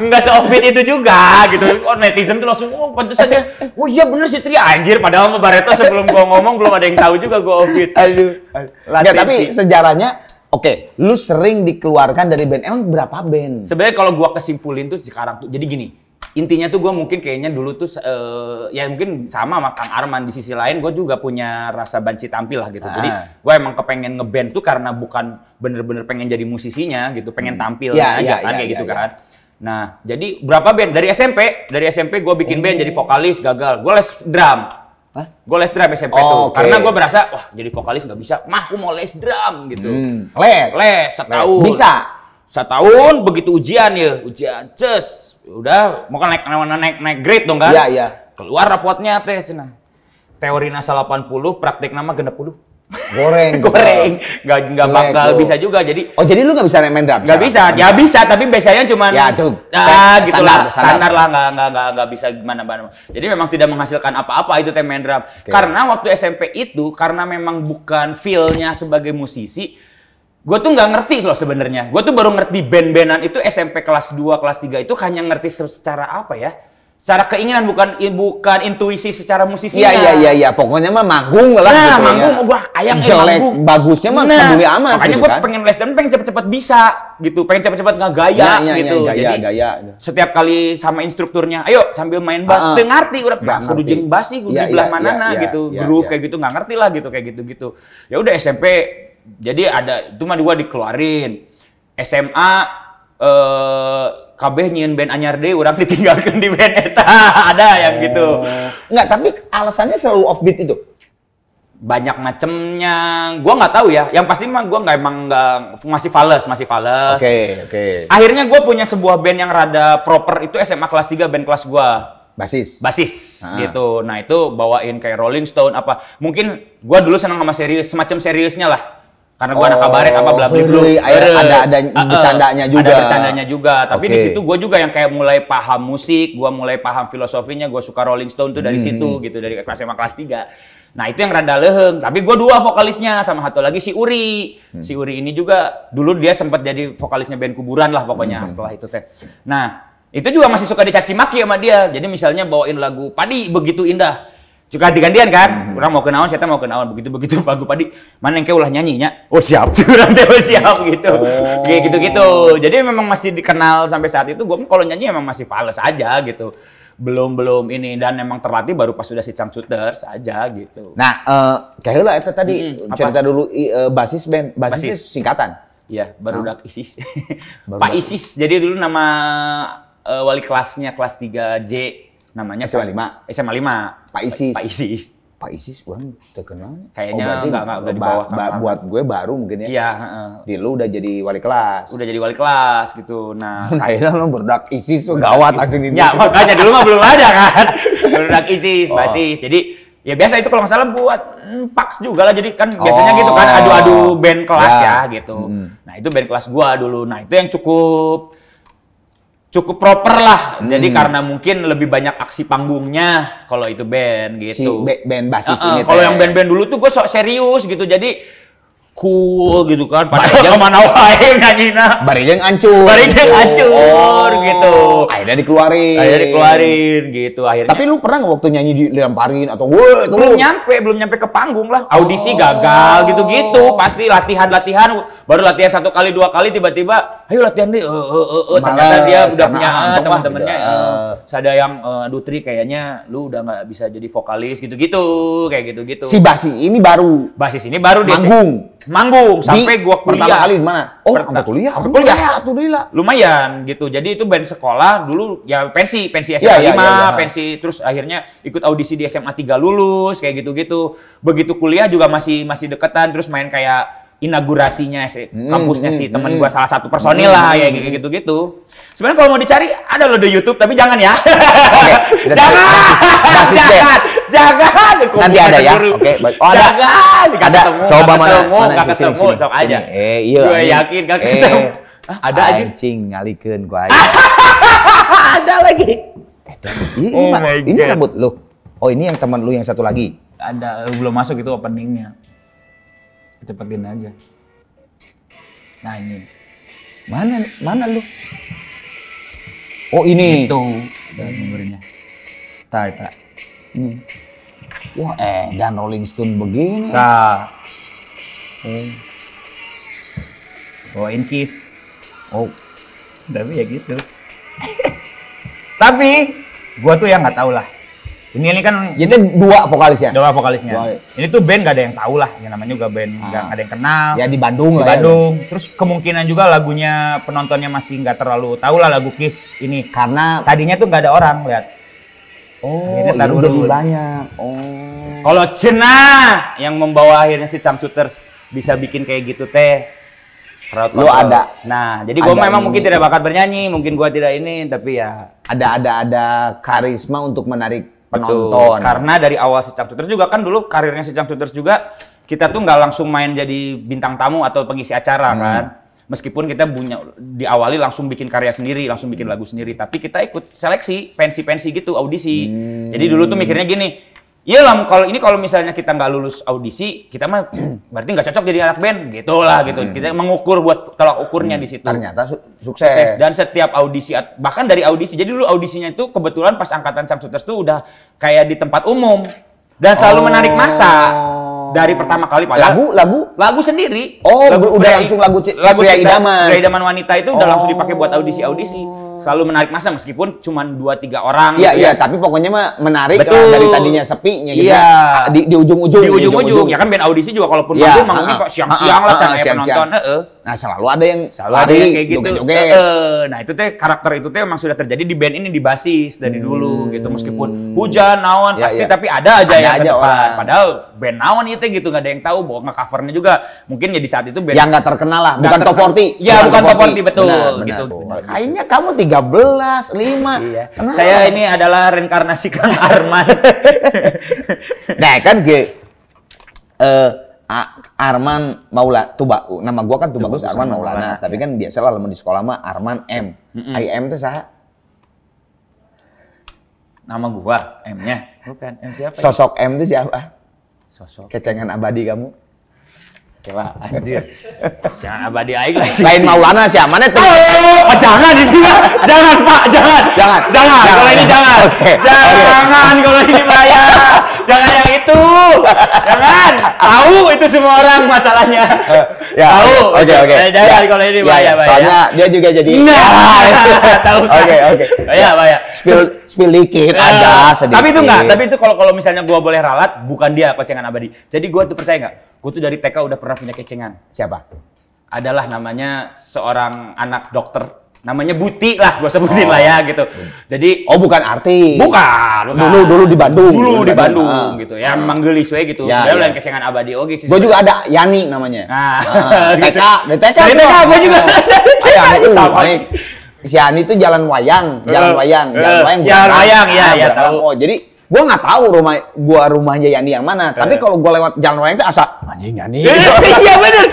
Enggak se off beat itu juga gitu. Oh, netizen tuh langsung, oh aja. Oh iya bener sih Tri, anjir. Padahal sama Bareta sebelum gue ngomong belum ada yang tahu juga gue offbeat. Aduh. Gak, tapi sejarahnya Oke, okay, lu sering dikeluarkan dari band. Emang berapa band? Sebenarnya kalau gua kesimpulin tuh sekarang tuh jadi gini intinya tuh gue mungkin kayaknya dulu tuh uh, ya mungkin sama sama Kang Arman di sisi lain gue juga punya rasa banci tampil lah gitu. Ah. Jadi gue emang kepengen ngeband tuh karena bukan bener-bener pengen jadi musisinya gitu, pengen hmm. tampil ya, aja ya, kan ya, kayak ya, gitu ya. kan. Nah, jadi berapa band? Dari SMP, dari SMP gue bikin oh. band jadi vokalis gagal. Gue les drum. Hah? Gue les drum SMP oh, tuh. Okay. Karena gue berasa, wah jadi vokalis nggak bisa. Mah, aku mau les drum gitu. Hmm. Les? Les, setahun. Les. Bisa? Setahun, begitu ujian ya. Ujian, ces udah mau kan naik naik naik grade dong kan? Iya, iya. Keluar rapotnya teh cenah. Teori nasa 80, praktik nama puluh. Goreng. Goreng. Gak, gak bakal tuh. bisa juga. Jadi Oh, jadi lu gak bisa main drum? Gak bisa. Ya bisa, tapi biasanya cuma Ya, aduh. Ah, gitu lah. Standar, standar lah gak, gak, gak, gak bisa gimana mana Jadi memang tidak menghasilkan apa-apa itu teh main drum. Okay. Karena waktu SMP itu karena memang bukan feel-nya sebagai musisi, gue tuh nggak ngerti loh sebenarnya. Gue tuh baru ngerti band-bandan itu SMP kelas 2, kelas 3 itu hanya ngerti secara apa ya? Secara keinginan bukan bukan intuisi secara musisi. Iya iya iya ya. pokoknya mah manggung lah nah, gitu ya. manggung, ya. gua ayam eh, manggung. bagusnya mah nah, peduli amat. Makanya gitu, gue kan? pengen les dan pengen cepet-cepet bisa gitu, pengen cepet-cepet nggak gaya ya, ya, gitu. Ya, gaya, Jadi gaya. setiap kali sama instrukturnya, ayo sambil main bass, uh, ngerti udah gak kudu jeng basi, kudu ya, belah mana-mana iya, ya, gitu, iya, groove iya. kayak gitu nggak ngerti lah gitu kayak gitu gitu. Ya udah SMP jadi ada itu mah gua dikeluarin. SMA eh KB nyian band anyar deh, orang ditinggalkan di band eta. ada yang oh. gitu. Enggak, tapi alasannya selalu off beat itu. Banyak macemnya. Gua nggak tahu ya. Yang pasti mah gua nggak emang nggak masih fales, masih fales. Oke, okay, oke. Okay. Akhirnya gua punya sebuah band yang rada proper itu SMA kelas 3 band kelas gua basis basis ah. gitu nah itu bawain kayak Rolling Stone apa mungkin gua dulu senang sama serius semacam seriusnya lah karena gua oh, anak kabaret apa bla bla bla oh, iya. ada ada bercandanya juga ada bercandanya juga tapi okay. di situ gua juga yang kayak mulai paham musik gua mulai paham filosofinya Gua suka Rolling Stone tuh dari hmm. situ gitu dari kelas SMA kelas 3 nah itu yang rada leheng tapi gua dua vokalisnya sama satu lagi si Uri hmm. si Uri ini juga dulu dia sempat jadi vokalisnya band kuburan lah pokoknya hmm. setelah itu teh nah itu juga masih suka dicaci maki sama dia jadi misalnya bawain lagu padi begitu indah juga ganti-gantian kan? Hmm. Orang mau kenalan saya mau kenalan Begitu-begitu Pak Gupadi, mana yang kayak ulah nyanyinya? Oh siap. Orang teh oh, siap gitu. Oh. gitu-gitu. Jadi memang masih dikenal sampai saat itu. Gue kalau nyanyi emang masih fals aja gitu. Belum belum ini dan emang terlatih baru pas sudah si shooter saja gitu. Nah, uh, kayak lah itu tadi hmm, cerita apa? dulu uh, basis band, basis, basis. singkatan. Iya, baru nah. ISIS. Pak ISIS. Jadi dulu nama uh, wali kelasnya kelas 3 J namanya SMA 5. SMA 5. Pak Isis. Pak Isis. Pak Isis orang terkenal. Kayaknya oh, enggak enggak udah di bawah ba buat gue baru mungkin ya. Iya, Di lu udah jadi wali kelas. Udah jadi wali kelas gitu. Nah, nah akhirnya lu berdak Isis berdak gawat langsung ini. Ya, makanya dulu mah belum ada kan. berdak Isis, oh. basis. Jadi Ya biasa itu kalau nggak salah buat hmm, paks juga lah. Jadi kan biasanya gitu kan oh. adu-adu band kelas ya, ya gitu. Hmm. Nah itu band kelas gua dulu. Nah itu yang cukup cukup proper lah. Hmm. Jadi karena mungkin lebih banyak aksi panggungnya kalau itu band gitu. Si band basis uh -uh. ini. Kalau yang band-band dulu tuh gue sok serius gitu. Jadi cool gitu kan. Padahal kemana wae nyanyina. Barijeng ancur. Barijeng oh. ancur oh. gitu. Akhirnya dikeluarin. Akhirnya dikeluarin gitu akhirnya. Tapi lu pernah waktu nyanyi di dilemparin atau weh Belum nyampe, belum nyampe ke panggung lah. Audisi oh. gagal gitu-gitu. Pasti latihan-latihan baru latihan satu kali dua kali tiba-tiba ayo latihan deh. Uh, uh, uh, uh. Ternyata dia udah punya teman-temannya. Gitu. Uh, ada yang uh, Dutri kayaknya lu udah nggak bisa jadi vokalis gitu-gitu, kayak gitu-gitu. Si Basi ini baru. Basis ini baru dia. Manggung. Manggung sampai di, gua kuliah. Pertama kali di mana? Oh, sampai kuliah. Sampai kuliah. Sampai kuliah. Iya, Lumayan gitu. Jadi itu band sekolah dulu ya pensi, pensi SMA ya, 5, ya, ya, ya. pensi terus akhirnya ikut audisi di SMA 3 lulus kayak gitu-gitu. Begitu kuliah juga masih masih deketan terus main kayak inaugurasinya si hmm, kampusnya hmm, si hmm, teman hmm. gua salah satu personil hmm, lah hmm, ya hmm, hmm. gitu-gitu. Sebenarnya kalau mau dicari ada loh di YouTube tapi jangan ya. Okay, jangan. Jangan. jangan. Jangan. jangan. Nanti ada ya. Oke, okay, Oh, ada. Jangan. Gak ada. Ketemu, Coba mana? Ketemu, mana? Gak ketemu, sini, sok aja. Eh, iya. Gue yakin gak ketemu. Eh, ada aja. Anjing ngalikeun gua aja. ada lagi. Eh, ini, oh ini, my God. ini rambut lu. Oh, ini yang teman lu yang satu lagi. Ada belum masuk itu openingnya cepetin aja nah ini mana mana lu oh ini itu dan nomornya tak tak wah eh dan Rolling Stone begini Tak. Oh. oh inkis. oh tapi ya gitu tapi gua tuh yang nggak tahu lah ini ini kan ini dua ya Dua vokalisnya. Dua. Ini tuh band gak ada yang tahu lah, yang namanya juga band ah. gak ada yang kenal. Ya di Bandung di lah. Ya. Bandung. Ya. Terus kemungkinan juga lagunya penontonnya masih nggak terlalu tahu lah lagu Kiss ini. Karena tadinya tuh nggak ada orang lihat. Oh, ini iya, taruh ini lebih banyak. Oh. Kalau Cina yang membawa akhirnya si Camcuters bisa bikin kayak gitu teh. lu ada. Nah, jadi gue memang ini. mungkin tidak bakat bernyanyi, mungkin gue tidak ini, tapi ya ada ada ada karisma untuk menarik penonton. Betul. Karena dari awal sejak Shooters juga kan dulu karirnya sejak Shooters juga kita tuh nggak langsung main jadi bintang tamu atau pengisi acara hmm. kan. Meskipun kita punya diawali langsung bikin karya sendiri, langsung bikin lagu sendiri, tapi kita ikut seleksi, pensi-pensi gitu, audisi. Hmm. Jadi dulu tuh mikirnya gini, Iya lah, kalau ini kalau misalnya kita nggak lulus audisi, kita mah berarti nggak cocok jadi anak band, gitulah gitu. Hmm. Kita mengukur buat kalau ukurnya hmm. di situ. Ternyata su sukses. sukses. Dan setiap audisi, bahkan dari audisi, jadi dulu audisinya itu kebetulan pas angkatan Cangcuters tuh udah kayak di tempat umum dan selalu oh. menarik masa dari pertama kali pak lagu lagu lagu sendiri oh lagu udah langsung lagu lagu pria idaman pria idaman wanita itu udah oh. langsung dipakai buat audisi audisi selalu menarik masa meskipun cuma dua tiga orang. Iya gitu iya, ya. tapi pokoknya mah menarik Betul. dari tadinya sepinya gitu. Iya. Ya. Ah, di di ujung-ujung. Di ujung-ujung. Ya kan band audisi juga kalaupun ya, iya. manggung manggungnya ah, ah. siang-siang lah sampai penonton. Heeh. Nah selalu ada yang selalu lari, ada yang kayak gitu. Joget -joget. Uh, nah itu teh karakter itu teh emang sudah terjadi di band ini di basis dari hmm. dulu gitu hmm. meskipun hujan naon ya, pasti ya. tapi ada aja ada yang aja Orang. Padahal band naon itu gitu nggak ada yang tahu bahwa covernya juga mungkin ya di saat itu band yang nggak terkenal lah bukan top 40. Ya bukan, top 40, betul benar, gitu, benar, gitu. Kayaknya kamu 13, 5. iya. Kenapa? Saya ini adalah reinkarnasi Kang Arman. nah kan gue uh, eh, Arman Maula Tuba. Nama gua kan Tuba Gus Arman Maulana, Maulana, tapi kan biasa lah di sekolah mah Arman M. Mm-mm. IM itu saya nama gua M-nya. Bukan M siapa? Ya? Sosok ya? M itu siapa? Sosok. Kecengan abadi kamu. Coba anjir. Siapa di aing lah sih. Lain Maulana siapa? Mana tuh? Oh, oh, oh, oh, jangan ini Jangan Pak, jangan. Jangan. Jangan. Kalau ini jangan. Okay. Jangan kalau ini bahaya. jangan yang itu. Jangan. Tahu itu semua orang masalahnya. Eh, ya, Tahu. Oke, okay, oke. Okay. Eh, jangan ya. kalau ini bahaya, ya. Ya, ya, Soalnya dia juga jadi Nah. Tahu. Oke, oke. Bahaya, bahaya. Spill spill dikit eh, aja sedikit. Tapi itu enggak, tapi itu kalau kalau misalnya gua boleh ralat bukan dia kocengan abadi. Jadi gua tuh percaya enggak? Gue tuh dari TK udah pernah punya kecengan. Siapa? Adalah namanya seorang anak dokter namanya Buti lah gue sebutin oh. lah ya gitu. Oh. Jadi oh bukan arti. Bukan, bukan. Dulu dulu di Bandung. Dulu di Bandung, Bandung gitu. Ya hmm. Ah. manggelis gue gitu. Ya, Sebenarnya yang kecengan abadi oke sih. Gue juga ada Yani namanya. Nah, uh, gitu. TK, dari TK. Dari TK gue juga. Ah. Dari TK sama. Si Yani itu jalan wayang, jalan wayang, jalan eh, wayang. Jalan wayang, ya, ya tahu. Oh, jadi gue nggak tahu rumah gue rumahnya Yani yang mana. Tapi eh. kalau gue lewat jalan raya itu asa anjing Yani. Eh, iya benar.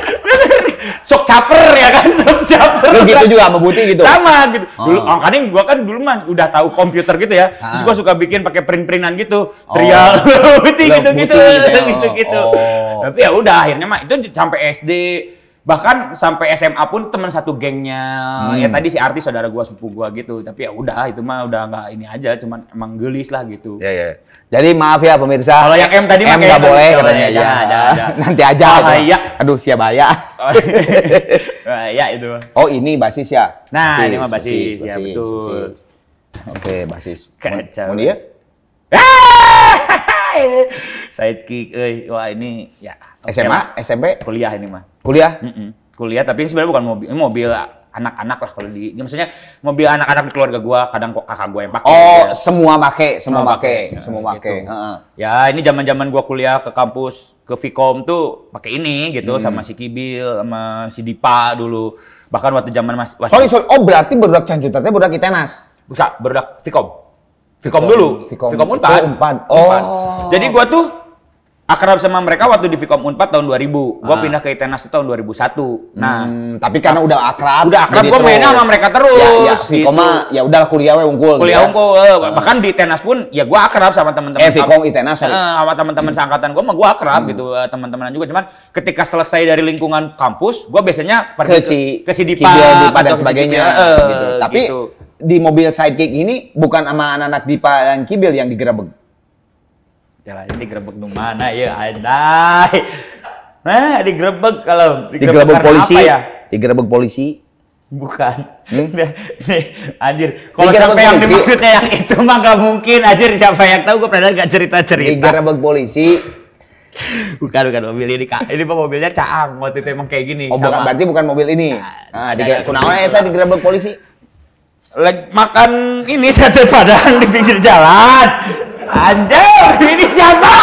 Sok caper ya kan, sok caper. Lu gitu juga sama Buti gitu. Sama gitu. Oh. Dulu oh. kan gua kan dulu mah udah tahu komputer gitu ya. Ah. Terus gua suka bikin pakai print-printan gitu. Oh. Trial gitu, gitu, Buti gitu-gitu gitu-gitu. Ya? Oh. Tapi ya udah akhirnya mah itu sampai SD bahkan sampai SMA pun teman satu gengnya ya hmm. ya tadi si artis saudara gua sepupu gua gitu tapi ya udah itu mah udah nggak ini aja cuman emang gelis lah gitu ya, ya. jadi maaf ya pemirsa kalau yang M tadi M nggak gitu, boleh katanya ya, ya, ya, nanti aja gitu. aduh siapa ya oh, iya. itu oh ini basis ya nah basis, ini mah basis, basis ya basis, betul basis. oke basis kacau ya saya sidekick eh wah ini ya SMA SMP kuliah ini mah Kuliah? Mm -mm. Kuliah, tapi sebenarnya bukan mobil, ini mobil anak-anak lah kalau di, ini ya, maksudnya mobil anak-anak di keluarga gua, kadang kok kakak gua yang pakai. Oh, gitu ya. semua pakai, semua pakai, semua pakai. Nah, gitu. Ya, ini zaman-zaman gua kuliah ke kampus, ke Vicom tuh pakai ini gitu hmm. sama si Kibil, sama si Dipa dulu. Bahkan waktu zaman Mas Sorry, sorry. Oh, berarti berudak ternyata budak Itenas. Bukan, berudak Vkom. Vkom dulu. Vicom, dulu Oh, empat Oh. Jadi gua tuh akrab sama mereka waktu di Vicom Unpad tahun 2000. Gua ah. pindah ke Itenas tahun 2001. Nah, hmm, tapi karena udah akrab, udah akrab gua mainnya sama mereka ya, terus. Ya, ya mah gitu. ya udah kuliah we unggul. Kuliah gitu. unggul. Hmm. Bahkan di Itenas pun ya gua akrab sama teman-teman. Eh, Vicom Itenas. Sorry. Eh, sama teman-teman hmm. seangkatan gua mah gua akrab hmm. gitu eh, teman teman juga. Cuman ketika selesai dari lingkungan kampus, gua biasanya pergi ke si ke, si Dipa, Dipa dan sebagainya. uh, gitu. Tapi gitu. di mobil sidekick ini bukan sama anak-anak Dipa dan Kibil yang digerebek jalannya digrebek nung mana ya andai nah digrebek kalau digrebek digerebek polisi apa ya digerebek polisi bukan hmm? nih anjir kalau sampai yang dimaksudnya yang itu mah gak mungkin anjir siapa yang tahu gue pernah gak cerita cerita digrebek polisi bukan bukan mobil ini kak ini mobilnya caang waktu itu emang kayak gini oh bukan berarti bukan mobil ini nah, nah Kenapa ya, Di digerebek polisi Lek makan ini sate padang di pinggir jalan Anjir, ini siapa?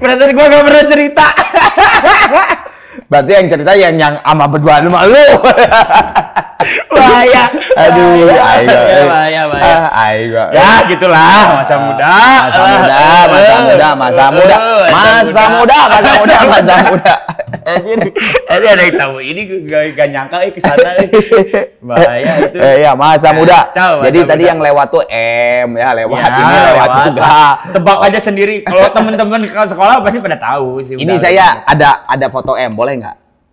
Perasaan gue gak pernah cerita. Berarti yang cerita yang yang ama berdua lu malu. bahaya. Aduh, ayo. Bahaya, ah, bahaya. Ayo. Ya, gitulah masa ah, muda. Masa muda, masa eh. muda, masa muda. Eh, masa muda, masa muda, masa muda. Jadi ada yang tahu ini gak, nyangka eh kesana eh. bahaya itu. Eh, iya masa eh, muda. Jadi tadi yang lewat tuh M ya lewat ya, ini lewat, juga. Tebak aja sendiri. Kalau temen-temen sekolah pasti pada tahu sih. Ini saya gitu. ada ada foto M boleh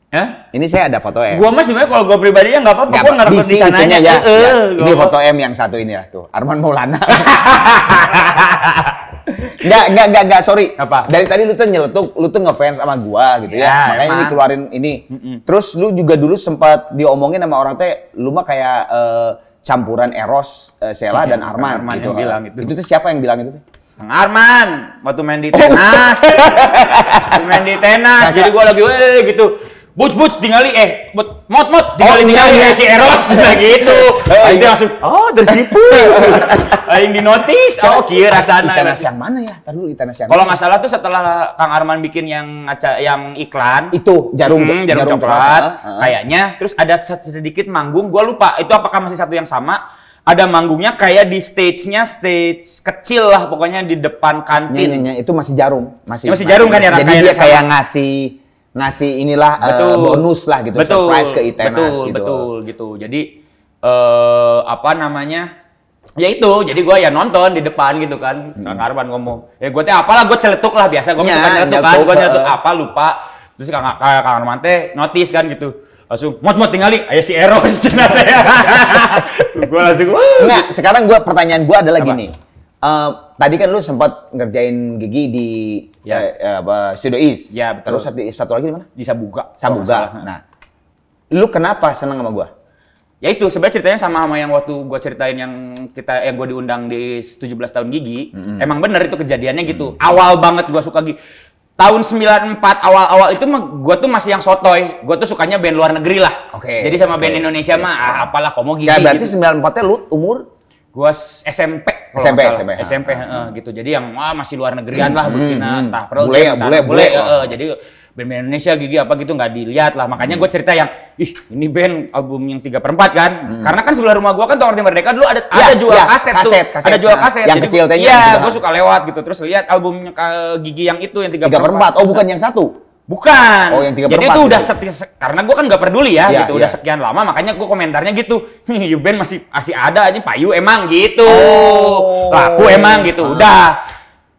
Ya, Ini saya ada foto M. Gua mah sebenarnya kalau gua pribadi ya nggak apa-apa, gua ngerekam di sana aja. Ya, e ya. Ini foto M yang satu ini ya, tuh, Arman Maulana. Enggak, enggak, enggak, enggak, sorry. Apa? Dari tadi lu tuh nyeletuk, lu tuh ngefans sama gua gitu ya. ya. Makanya emang. ini keluarin ini. Mm -mm. Terus lu juga dulu sempat diomongin sama orang teh, lu mah kayak uh, campuran Eros, uh, Sela, iya, dan Arman. Arman gitu. yang bilang itu. Itu tuh siapa yang bilang itu tuh? Arman, waktu main di tenas, waktu main di tenas, jadi gue lagi, weh gitu but buc, tinggali, eh, but, mot, mot, tinggali, oh, iya, tinggali, iya. Eh, si Eros, nah gitu. Eh, itu iya. langsung, oh, dari situ yang di notis, oh, kira rasanya. Ikan yang mana ya? Tadi dulu ikan Kalau nggak ya? salah tuh setelah Kang Arman bikin yang yang iklan. Itu, jarum, hmm, jarum, jarum coklat, coklat. kayaknya. Terus ada sedikit manggung, gua lupa, itu apakah masih satu yang sama? ada manggungnya kayak di stage-nya stage kecil lah pokoknya di depan kantin. Nyanyinya itu masih jarum, masih. Ya, masih jarum kan ya Jadi dia kayak ngasih ngasih inilah eh, betul. Uh, bonus lah gitu betul. surprise ke Itenas betul, gitu. Betul gitu. Jadi uh, apa namanya? Ya itu, jadi gue ya nonton di depan gitu kan. Hmm. Kang ngomong, ya gue teh apalah gue celetuk lah biasa gue ya, suka celetuk kan, gue celetuk apa lupa. Terus Kang, Kang Arman teh notice kan gitu langsung mot mot tinggali ayah si Eros cenah teh. Ya. gua langsung. Nah, sekarang gua pertanyaan gua adalah Apa? gini. Uh, tadi kan lu sempat ngerjain gigi di ya. Yeah. uh, eh, apa, Studio East. Ya, Terus satu, satu lagi di mana? Di Sabuga. Sabuga. Nah, lu kenapa seneng sama gua? Ya itu sebenarnya ceritanya sama sama yang waktu gua ceritain yang kita yang gua diundang di 17 tahun gigi. Mm -hmm. Emang bener itu kejadiannya gitu. Mm -hmm. Awal banget gua suka gigi. Tahun 94 awal-awal itu mah gua tuh masih yang sotoy. Gua tuh sukanya band luar negeri lah. Oke. Okay. Jadi sama okay. band Indonesia okay. mah iya. apalah komo gigi. Ya berarti gitu. 94-nya lu umur gua SMP kalau SMP salah. SMP, SMP ha. Uh, gitu jadi yang wah masih luar negerian hmm, lah betina hmm, nah, hmm. tah bule ya bule bule uh, jadi band Indonesia gigi apa gitu nggak dilihat lah makanya hmm. gue cerita yang ih ini band album yang tiga perempat kan hmm. karena kan sebelah rumah gue kan Taman Merdeka dulu ada ya, ada jual ya, kaset, kaset tuh kaset, ada jual nah, kaset yang jadi, kecil tadi iya gitu. gue suka lewat gitu terus lihat album eh, gigi yang itu yang tiga perempat oh bukan yang satu Bukan. Oh, yang 3 Jadi itu udah gitu. karena gua kan nggak peduli ya, ya gitu. Udah iya. sekian lama, makanya gua komentarnya gitu. Yuben masih masih ada aja, Payu emang gitu. Oh. Laku emang gitu. Ah. Udah.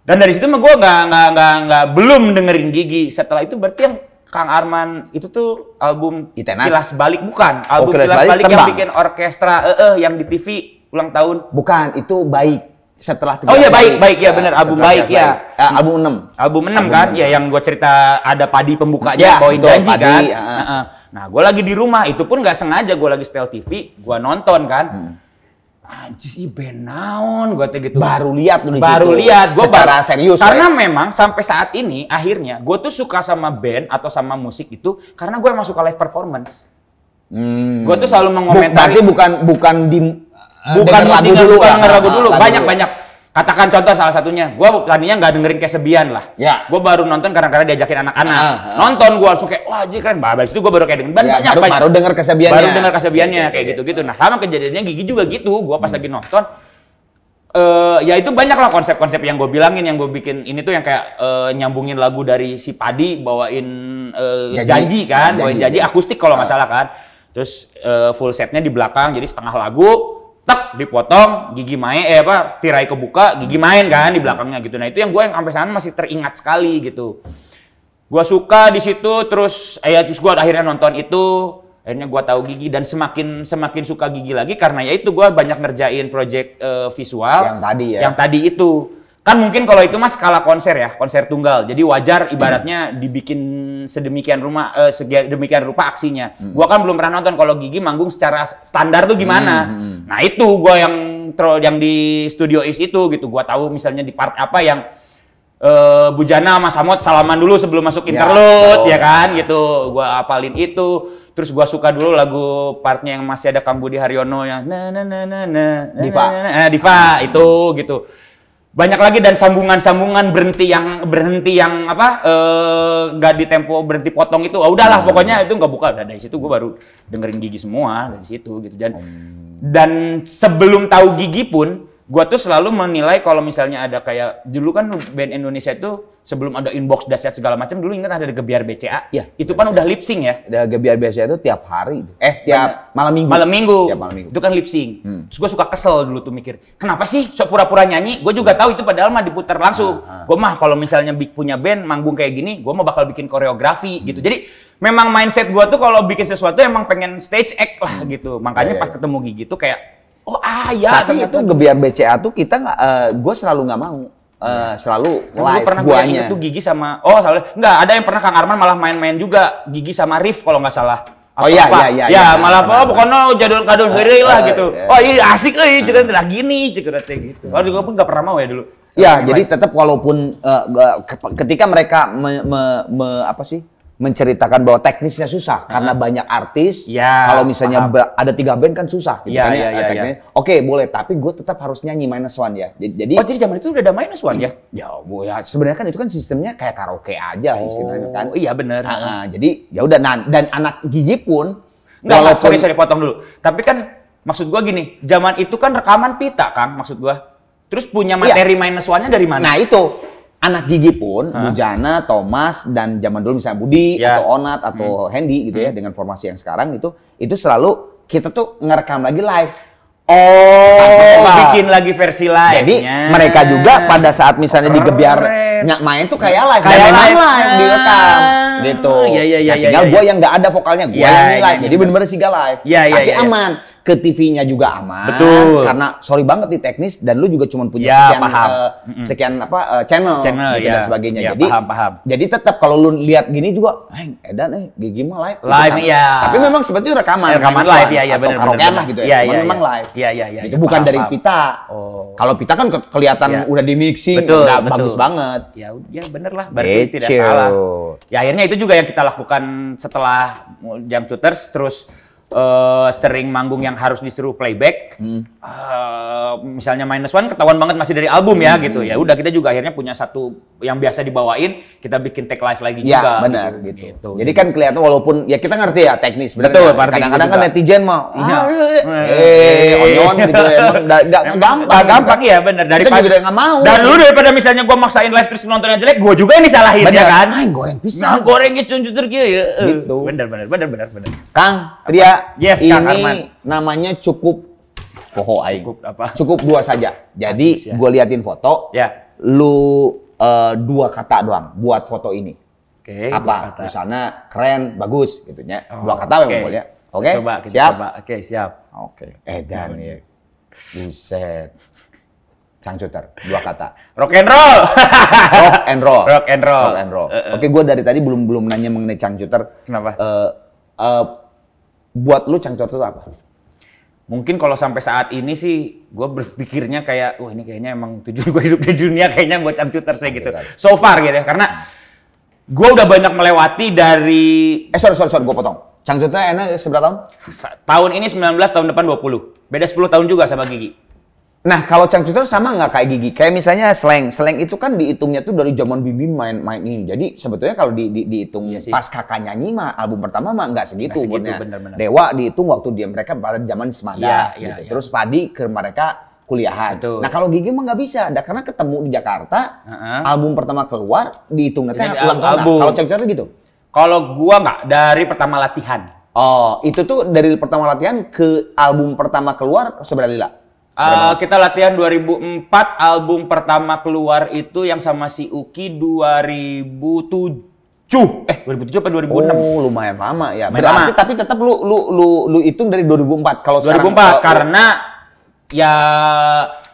Dan dari situ mah gue nggak nggak nggak nggak belum dengerin Gigi. Setelah itu berarti yang Kang Arman itu tuh album Itenas. Kilas Balik bukan oh, album oh, Kilas, Kilas Balik, Balik yang bikin orkestra eh -e, yang di TV ulang tahun. Bukan, itu baik setelah tiga Oh iya baik baik iya, ya benar abu baik ya. Eh, abu enam abu 6. kan 6. ya yang gue cerita ada padi pembukanya ya, boy janji kan? padi, kan. Uh. Nah, gue lagi di rumah itu pun nggak sengaja gue lagi setel TV gue nonton kan. Hmm. Anjis ah, band naon gue gitu. Baru lihat tuh Baru lihat gue secara bar serius. Ya? Karena right? memang sampai saat ini akhirnya gue tuh suka sama band atau sama musik itu karena gue masuk ke live performance. Hmm. Gue tuh selalu mengomentari. Berarti bukan bukan di Eh, bukan lagu dulu, bukan lagu dulu. Banyak dulu. banyak. Katakan contoh salah satunya. Gua tadinya nggak dengerin kesebian lah. Ya. Gua baru nonton karena-karena diajakin anak-anak. Ah, ah. Nonton gua langsung kayak wah jadi keren. Habis itu gua baru kayak dengan banyak, ya, banyak baru, banyak. Baru denger kesebiannya. Baru denger kesebiannya kayak iya. gitu-gitu. Nah, sama kejadiannya Gigi juga gitu. Gua pas hmm. lagi nonton Uh, ya itu banyak lah konsep-konsep yang gue bilangin, yang gue bikin ini tuh yang kayak uh, nyambungin lagu dari si Padi bawain uh, janji, janji kan, janji, bawain janji, akustik kalau nggak ah. salah kan, terus uh, full setnya di belakang jadi setengah lagu, tek dipotong gigi main eh apa tirai kebuka gigi main kan di belakangnya gitu nah itu yang gue yang sampai sana masih teringat sekali gitu gue suka di situ terus eh ya, terus gue akhirnya nonton itu akhirnya gue tahu gigi dan semakin semakin suka gigi lagi karena ya itu gue banyak ngerjain project uh, visual yang tadi ya yang tadi itu Kan mungkin kalau itu mas skala konser ya, konser tunggal. Jadi wajar ibaratnya dibikin sedemikian rumah eh, sedemikian rupa aksinya. Hmm. Gua kan belum pernah nonton kalau Gigi manggung secara standar tuh gimana. Hmm, hmm, hmm. Nah, itu gua yang yang di studio is itu gitu. Gua tahu misalnya di part apa yang uh, eh, Bujana mas Samot salaman dulu sebelum masuk ya, interlude ya, ya kan gitu gua apalin itu terus gua suka dulu lagu partnya yang masih ada Kambudi Haryono yang na na na na na Diva na, na, na, ah, Diva ah. itu gitu banyak lagi dan sambungan-sambungan berhenti yang berhenti yang apa eh, nggak di tempo berhenti potong itu oh, udahlah hmm. pokoknya itu nggak buka udah dari situ gue baru dengerin gigi semua dari situ gitu dan hmm. dan sebelum tahu gigi pun gue tuh selalu menilai kalau misalnya ada kayak dulu kan band Indonesia itu sebelum ada inbox dahsyat segala macam dulu ingat ada gebiar BCA. Ya. Itu kan udah lip sync ya. Ada gebiar BCA itu tiap hari. Eh tiap Banyak. malam minggu. Malam minggu. Tiap malam minggu. Itu kan lip sync. Hmm. gue suka kesel dulu tuh mikir, kenapa sih sok pura-pura nyanyi? Gue juga iya. tahu itu padahal mah diputar langsung. hmm. Gue mah kalau misalnya big punya band manggung kayak gini, gue mah bakal bikin koreografi hmm. gitu. Jadi memang mindset gue tuh kalau bikin sesuatu emang pengen stage act lah hmm. gitu. Makanya ya, ya, pas iya. ketemu Gigi tuh kayak Oh ah ya. Tapi gitu. itu gebiar BCA tuh kita nggak, uh, eh, gue selalu nggak mau. Uh, selalu Lalu live pernah gue inget tuh Gigi sama oh salah nggak ada yang pernah Kang Arman malah main-main juga Gigi sama Rif kalau nggak salah Oh iya, iya, iya, ya, iya. malah oh pokoknya oh, jadul kadul hari eh, lah eh, gitu. Iya. Oh iya asik eh hmm. cerita tidak gini cerita gitu. Kalau juga pun nggak pernah mau ya dulu. Iya, jadi tetap walaupun ketika mereka me, apa sih menceritakan bahwa teknisnya susah uh-huh. karena banyak artis. Ya, kalau misalnya paham. ada tiga band kan susah. Gitu, ya, kan, ya, ya, ya, ya. Oke boleh, tapi gue tetap harus nyanyi minus one ya. Jadi, oh jadi zaman itu udah ada minus one ya? Ya, bu, ya sebenarnya kan itu kan sistemnya kayak karaoke aja oh. istilahnya kan. Oh iya benar. Nah, nah, jadi ya udah nah, dan anak gigi pun. Nggak, walaupun... sorry, sorry, potong dulu. Tapi kan maksud gue gini, zaman itu kan rekaman pita, Kang. Maksud gue. Terus punya iya. materi iya. minus one-nya dari mana? Nah itu, anak gigi pun Bu Bujana, Thomas dan zaman dulu misalnya Budi yeah. atau Onat atau hmm. Hendy gitu ya hmm. dengan formasi yang sekarang itu itu selalu kita tuh ngerekam lagi live. Oh, bikin lagi versi live. Jadi mereka juga pada saat misalnya digebiar nyak main tuh kayak live, kayak live, live ah. direkam gitu. Iya iya iya. Nah, ya, tinggal ya, ya, gue yang nggak ada vokalnya, gue ya, yang ya, live. Jadi benar-benar sih live. Iya iya. Tapi aman ke TV-nya juga aman. Betul. Karena sorry banget di teknis dan lu juga cuma punya ya, sekian paham. Uh, sekian apa uh, channel, channel gitu ya. dan sebagainya. Ya, jadi paham, paham. Jadi tetap kalau lu lihat gini juga, eh edan eh gigi mah live. Gitu live gitu, kan? ya. Tapi memang sebetulnya rekaman. rekaman live ya ya benar benar. lah gitu ya. ya, ya, ya. memang ya. live. Iya iya iya. Itu ya, bukan paham, dari paham. pita. Oh. Kalau pita kan ke kelihatan ya. udah di mixing, betul, udah betul. bagus banget. Ya ya bener lah, berarti tidak salah. Ya akhirnya itu juga yang kita lakukan setelah jam shooters terus uh, sering manggung yang harus disuruh playback. Hmm. Uh, misalnya minus one ketahuan banget masih dari album ya hmm. gitu. Ya udah kita juga akhirnya punya satu yang biasa dibawain, kita bikin take live lagi ya, juga. benar gitu. Gitu. gitu. Jadi kan kelihatan walaupun ya kita ngerti ya teknis betul. Kan? Kadang-kadang kan netizen mau iya. Ah, eh, iya, iya. eh iya. onyon gitu ya. Emang gampang. gampang ya benar dari kita juga nggak mau. Dan lu daripada misalnya gue maksain live terus nontonnya jelek, gue juga yang disalahin bener. ya kan. Ah, goreng pisang. Nah, goreng itu gitu ya. Gitu. bener benar benar benar benar. Kang, Tria Yes, Ini Arman. namanya cukup poho aing. Cukup apa? Cukup dua saja. Jadi ya. gue liatin foto. Ya. Lu uh, dua kata doang buat foto ini. Oke. Okay, apa? Di sana keren, bagus, ya. Oh, dua kata okay. memang ya. Oke. Coba kita siap. coba. Oke, okay, siap. Oke. Okay. Eh dan ya. Buset. Cangcuter, dua kata. Rock and roll. Rock and roll. Rock and roll. Rock and roll. Uh, uh. Oke, okay, gue dari tadi belum belum nanya mengenai cangcuter. Kenapa? Uh, uh, buat lu cangcor itu apa? Mungkin kalau sampai saat ini sih gue berpikirnya kayak, wah ini kayaknya emang tujuan gue hidup di dunia kayaknya buat cangcuter saya gitu. So far gitu ya, karena gue udah banyak melewati dari... Eh sorry, sorry, sorry, gue potong. Cangcuternya enak seberapa tahun? Tahun ini 19, tahun depan 20. Beda 10 tahun juga sama Gigi. Nah, kalau cangcuter sama nggak kayak gigi? Kayak misalnya seleng seleng itu kan dihitungnya tuh dari zaman Bibi main main ini. Jadi sebetulnya kalau di, di, dihitung iya sih. pas kakak nyanyi mah album pertama mah nggak segitu. Gak segitu bener -bener. Dewa dihitung waktu dia mereka pada zaman semada. Ya, gitu. ya. Terus padi ke mereka kuliahan. Betul. Nah, kalau gigi mah nggak bisa. Nah, karena ketemu di Jakarta, uh -huh. album pertama keluar dihitungnya teh ulang tahun. Nah, kalau cangcuter gitu. Kalau gua nggak dari pertama latihan. Oh, itu tuh dari pertama latihan ke album pertama keluar sebenarnya Uh, kita latihan 2004 album pertama keluar itu yang sama si Uki 2007 eh 2007 apa 2006 oh lumayan lama ya Main berarti lama. tapi tetap lu lu lu lu hitung dari 2004 kalau 2004 sekarang, karena ya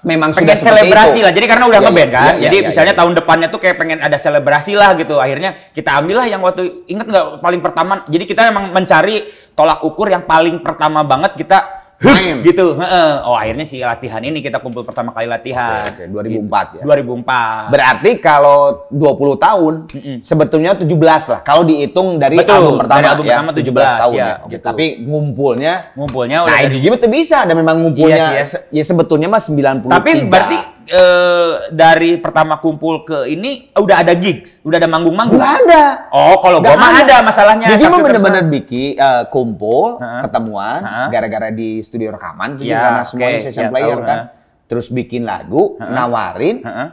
memang pengen sudah selebrasi itu. lah. Jadi karena udah ya, ngeband kan. Ya, Jadi ya, misalnya ya, ya. tahun depannya tuh kayak pengen ada selebrasi lah gitu. Akhirnya kita ambil lah yang waktu inget nggak paling pertama. Jadi kita emang mencari tolak ukur yang paling pertama banget kita main gitu oh akhirnya si latihan ini kita kumpul pertama kali latihan oke, okay. 2004 ya 2004 berarti kalau 20 tahun mm -hmm. sebetulnya 17 lah kalau dihitung dari Betul, album pertama dari album ya, pertama 17, 17 tahun iya, ya, ya. Gitu. tapi ngumpulnya ngumpulnya nah, udah nah, dari... gitu bisa dan memang ngumpulnya iya sih, ya. ya sebetulnya mah 90 tapi berarti e, dari pertama kumpul ke ini eh, udah ada gigs, udah ada manggung-manggung? Gak ada. Oh, kalau gue mah ada masalahnya. Jadi mau bener-bener bikin uh, eh, kumpul, uh-huh. ketemuan, uh-huh. gara-gara di studio rekaman gitu ya, karena okay. session ya, player tahu, kan. Uh-huh. Terus bikin lagu, uh-huh. nawarin, uh-huh.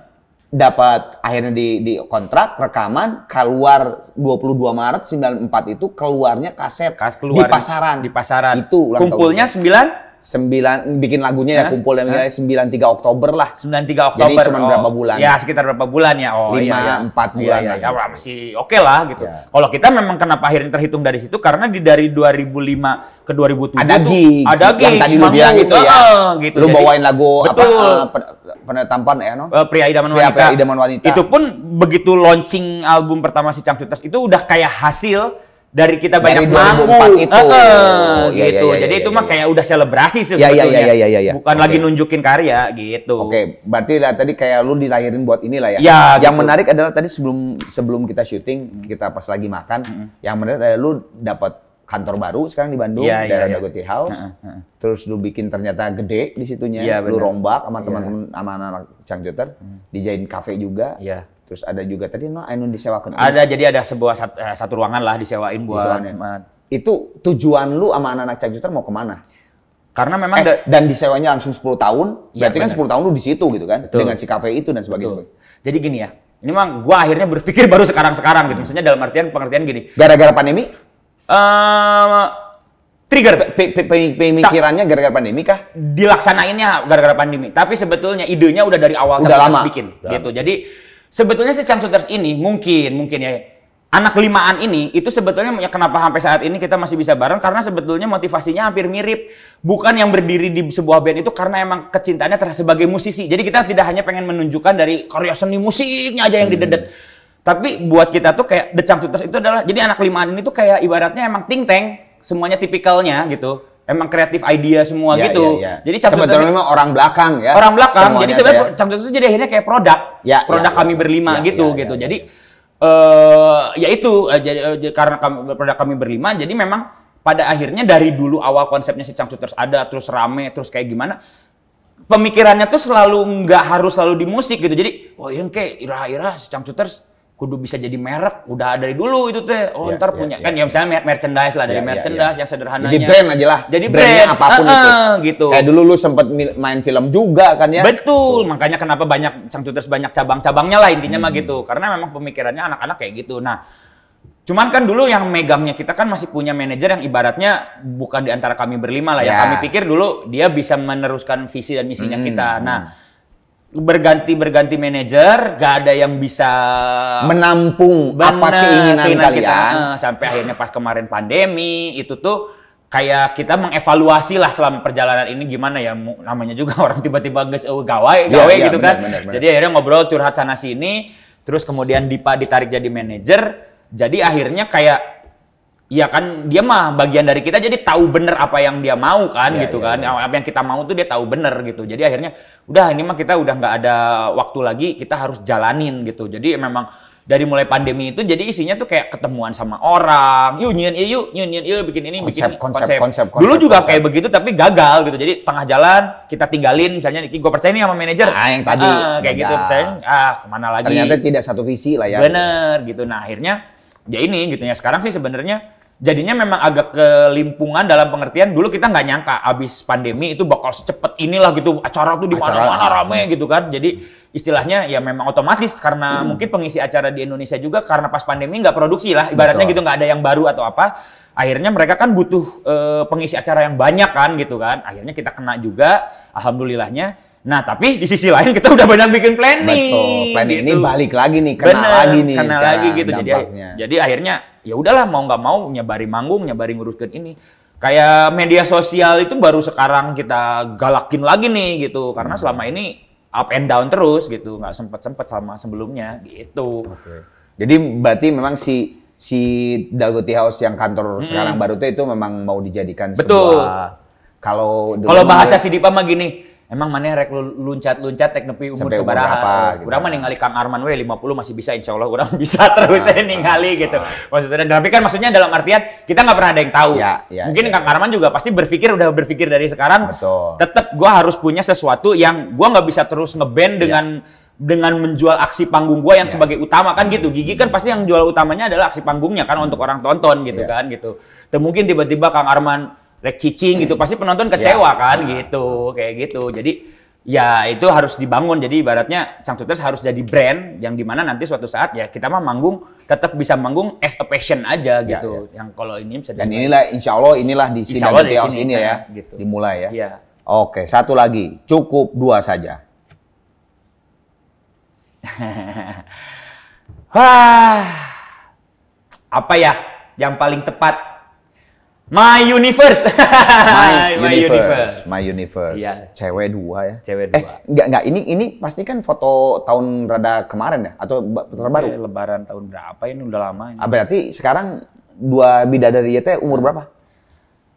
dapat akhirnya di, di kontrak rekaman keluar 22 Maret 94 itu keluarnya kaset Kas keluar di pasaran. Di pasaran. Itu kumpulnya 9 sembilan bikin lagunya ya kumpul dan bikin sembilan tiga Oktober lah. sembilan tiga Oktober. Jadi cuma oh. berapa bulan? Ya sekitar berapa bulan ya? Oh 5 iya, iya. bulan. Iya, iya. Ya, masih oke okay lah gitu. Ya. Kalau kita memang kenapa akhirnya terhitung dari situ karena di dari 2005 ke 2007 ada tuh ada gigs yang tadi lu bilang itu ya. gitu. Lu Jadi, bawain lagu betul. apa eh, uh, tampan ya no? Uh, pria idaman wanita. Pria, pria idaman wanita. Itu pun begitu launching album pertama si Chamsutas itu udah kayak hasil dari kita banyak mampu itu. Uh, uh, ya, gitu. Ya, ya, ya Jadi ya, itu ya, mah ya. kayak udah selebrasi sih ya, iya, Ya, ya, ya, ya, Bukan okay. lagi nunjukin karya gitu. Oke, okay. berarti lah tadi kayak lu dilahirin buat inilah ya. ya yang gitu. menarik adalah tadi sebelum sebelum kita syuting, kita pas lagi makan, hmm. yang menarik adalah lu dapat kantor baru sekarang di Bandung, ya, daerah ya, ya. Dagoti House. Ha, ha. Terus lu bikin ternyata gede di situnya, ya, lu rombak sama teman-teman sama anak-anak cangcuter, hmm. dijain kafe juga. Ya Terus ada juga tadi no anu disewakan. Ada jadi ada sebuah satu, eh, satu ruangan lah disewain buat. Disewain. Itu tujuan lu sama anak-anak Cak mau kemana? Karena memang eh, dan disewanya langsung 10 tahun, ya, berarti bener. kan 10 tahun lu di situ gitu kan Betul. dengan si kafe itu dan sebagainya. Betul. Jadi gini ya, ini memang gua akhirnya berpikir baru sekarang-sekarang gitu. Maksudnya dalam artian pengertian gini. Gara-gara pandemi? Uh, trigger pemikirannya gara-gara pandemi kah? Dilaksanainnya gara-gara pandemi. Tapi sebetulnya idenya udah dari awal udah lama. bikin gitu. Jadi Sebetulnya si Chamsuters ini mungkin, mungkin ya, anak limaan ini itu sebetulnya ya kenapa sampai saat ini kita masih bisa bareng karena sebetulnya motivasinya hampir mirip bukan yang berdiri di sebuah band itu karena emang kecintaannya terhadap sebagai musisi jadi kita tidak hanya pengen menunjukkan dari karya seni musiknya aja yang hmm. didedet hmm. tapi buat kita tuh kayak The Changcuters itu adalah jadi anak limaan ini tuh kayak ibaratnya emang ting teng semuanya tipikalnya gitu emang kreatif idea semua ya, gitu. Ya, ya. Jadi sebetulnya memang orang belakang ya. Orang belakang. Semuanya, jadi sebenarnya ya. itu jadi akhirnya kayak produk. Ya, produk ya, kami ya, berlima ya, gitu ya, gitu. Ya, jadi uh, ya itu uh, jadi uh, karena kami, produk kami berlima jadi memang pada akhirnya dari dulu awal konsepnya si Cangcut terus ada terus rame terus kayak gimana pemikirannya tuh selalu nggak harus selalu di musik gitu. Jadi oh yang kayak ira-ira si Camsus kudu bisa jadi merek udah dari dulu itu teh oh yeah, ntar yeah, punya yeah. kan ya misalnya merchandise lah dari yeah, iya, merchandise yeah, yeah. yang sederhananya jadi brand aja lah jadi brandnya brand. apapun uh, itu ah, gitu kayak dulu lu sempet main film juga kan ya betul betul. makanya kenapa banyak cangcuters banyak cabang-cabangnya lah intinya hmm. mah gitu karena memang pemikirannya anak-anak kayak gitu nah Cuman kan dulu yang megangnya kita kan masih punya manajer yang ibaratnya bukan di antara kami berlima lah ya. ya. Kami pikir dulu dia bisa meneruskan visi dan misinya hmm, kita. Nah, hmm berganti berganti manajer, gak ada yang bisa menampung bener, apa keinginan, keinginan kalian. Kita, uh, eh, sampai akhirnya pas kemarin pandemi itu tuh kayak kita mengevaluasi lah selama perjalanan ini gimana ya namanya juga orang tiba-tiba guys oh, gawai iya, yeah, gawai iya, yeah, gitu bener, kan. Bener, bener. Jadi akhirnya ngobrol curhat sana sini, terus kemudian Dipa ditarik jadi manajer. Jadi akhirnya kayak Iya kan dia mah bagian dari kita jadi tahu bener apa yang dia mau kan ya, gitu ya, kan ya. apa yang kita mau tuh dia tahu bener gitu jadi akhirnya udah ini mah kita udah nggak ada waktu lagi kita harus jalanin gitu jadi memang dari mulai pandemi itu jadi isinya tuh kayak ketemuan sama orang yuk nyian yuk nyian yuk bikin ini konsep, bikin Konsep, konsep konsep konsep dulu juga konsep. kayak begitu tapi gagal gitu jadi setengah jalan kita tinggalin misalnya gue percaya ini sama manajer ah yang tadi ah, kayak gagal. gitu percaya ah kemana lagi ternyata tidak satu visi lah ya bener gitu nah akhirnya ya ini gitu ya sekarang sih sebenarnya jadinya memang agak kelimpungan dalam pengertian dulu kita nggak nyangka abis pandemi itu bakal secepat inilah gitu acara tuh di mana-mana ah. rame gitu kan jadi istilahnya ya memang otomatis karena hmm. mungkin pengisi acara di Indonesia juga karena pas pandemi nggak produksi lah ibaratnya Betul. gitu nggak ada yang baru atau apa akhirnya mereka kan butuh e, pengisi acara yang banyak kan gitu kan akhirnya kita kena juga alhamdulillahnya Nah, tapi di sisi lain kita udah banyak bikin planning. Betul. Planning gitu. ini balik lagi nih, kena Bener, lagi nih. Kena lagi gitu. Jadi, jadi akhirnya ya udahlah mau nggak mau nyabari manggung, nyabari nguruskan ini. Kayak media sosial itu baru sekarang kita galakin lagi nih gitu, karena hmm. selama ini up and down terus gitu, nggak sempet sempet sama sebelumnya gitu. Okay. Jadi berarti memang si si Dalgoti House yang kantor hmm. sekarang baru itu, memang mau dijadikan Betul. sebuah kalau kalau bahasa si dipa mah gini, Emang mana rek lu luncat-luncat tek nepi umur seberapa? Oh, gitu. Urang mah ningali Kang Arman we 50 masih bisa insya Allah urang bisa terus nah, ningali nah, gitu. Nah. Maksudnya tapi kan maksudnya dalam artian kita nggak pernah ada yang tahu. Ya, ya, Mungkin ya, Kang ya. Arman juga pasti berpikir udah berpikir dari sekarang. Betul. Tetap gua harus punya sesuatu yang gua nggak bisa terus ngeband ya. dengan dengan menjual aksi panggung gua yang ya. sebagai utama kan gitu. Hmm. Gigi kan pasti yang jual utamanya adalah aksi panggungnya kan hmm. untuk orang tonton gitu kan gitu. Dan mungkin tiba-tiba Kang Arman rek cicing gitu pasti penonton iya. kecewa yeah. kan gitu kayak gitu jadi ya itu harus dibangun jadi ibaratnya Cangcuters harus jadi brand yang dimana nanti suatu saat ya kita mah manggung tetap bisa manggung as a passion aja iya, gitu ya, yang kalau ini bisa dan inilah insya Allah inilah di sini di sini, ini ya nah, gitu. dimulai ya. ya oke satu lagi cukup dua saja wah apa ya yang paling tepat My Universe. My, My Universe. My Universe. Iya. Cewek dua ya. Cewek eh, dua. Eh, enggak enggak ini ini pasti kan foto tahun rada kemarin ya atau iya, terbaru? Ya, lebaran tahun berapa ini udah lama ini. Ah, berarti sekarang dua bidadari itu ya, umur berapa?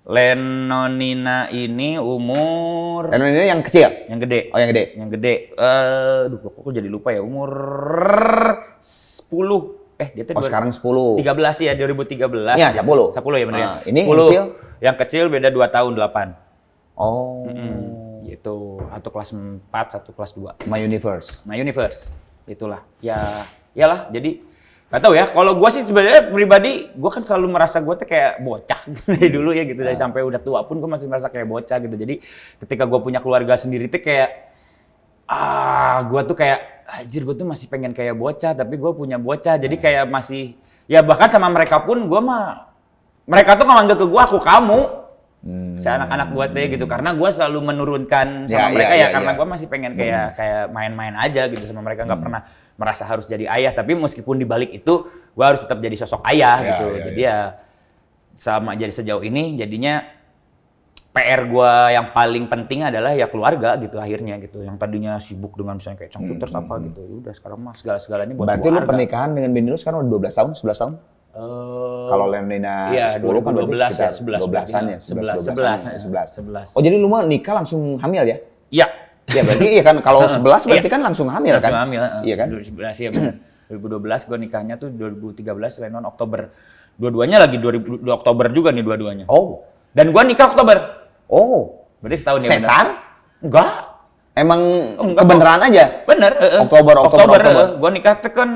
Lenonina ini umur Lenonina yang kecil? Ya? Yang gede. Oh, yang gede. Yang gede. Eh, uh, duh, kok, kok jadi lupa ya umur 10 eh dia tuh oh, sekarang 10. 13 iya, iya, ya 2013. Iya, 10. 10 ya benar. Nah, ini 10. Yang kecil. Yang kecil beda 2 tahun 8. Oh. Mm -hmm. Gitu. Satu kelas 4, satu kelas 2. My Universe. My Universe. Itulah. Ya, iyalah jadi Gak tau ya, kalau gue sih sebenarnya pribadi, gue kan selalu merasa gue tuh kayak bocah dari dulu ya gitu, dari iya. sampai udah tua pun gue masih merasa kayak bocah gitu. Jadi ketika gue punya keluarga sendiri tuh kayak, ah gue tuh kayak anjir gue tuh masih pengen kayak bocah tapi gue punya bocah jadi nah. kayak masih ya bahkan sama mereka pun gue mah mereka tuh ngomong ke gue aku kamu hmm. saya anak-anak buat deh gitu karena gue selalu menurunkan sama ya, ya mereka ya, ya, ya karena ya. gue masih pengen hmm. kayak hmm. kayak main-main aja gitu sama mereka nggak hmm. pernah merasa harus jadi ayah tapi meskipun dibalik itu gue harus tetap jadi sosok ayah ya, gitu ya, jadi ya. ya sama jadi sejauh ini jadinya PR gue yang paling penting adalah ya keluarga gitu akhirnya gitu yang tadinya sibuk dengan misalnya kayak cangcuter hmm, apa hmm, hmm. gitu ya udah sekarang mah segala segalanya buat berarti keluarga. lu pernikahan dengan bini lu sekarang udah dua belas tahun sebelas tahun Uh, kalau Lena iya, ya 10 kan 12 ya, 11 12-an ya, sebelas. 11 11. Oh, jadi lu mah nikah langsung hamil ya? Iya. Iya berarti iya kan kalau iya. sebelas berarti kan langsung hamil langsung kan? hamil. iya kan? Dua 2011 ya benar. belas gue nikahnya tuh dua ribu tiga belas Lenon Oktober. Dua-duanya lagi dua Oktober juga nih dua-duanya. Oh. Dan gue nikah Oktober. Oh, berarti setahun ya. Sesar? Enggak. Emang oh, Enggak, kebeneran aja? Bener. Uh, uh. Oktober, Oktober, Oktober. Oktober. Uh, gua nikah tuh kan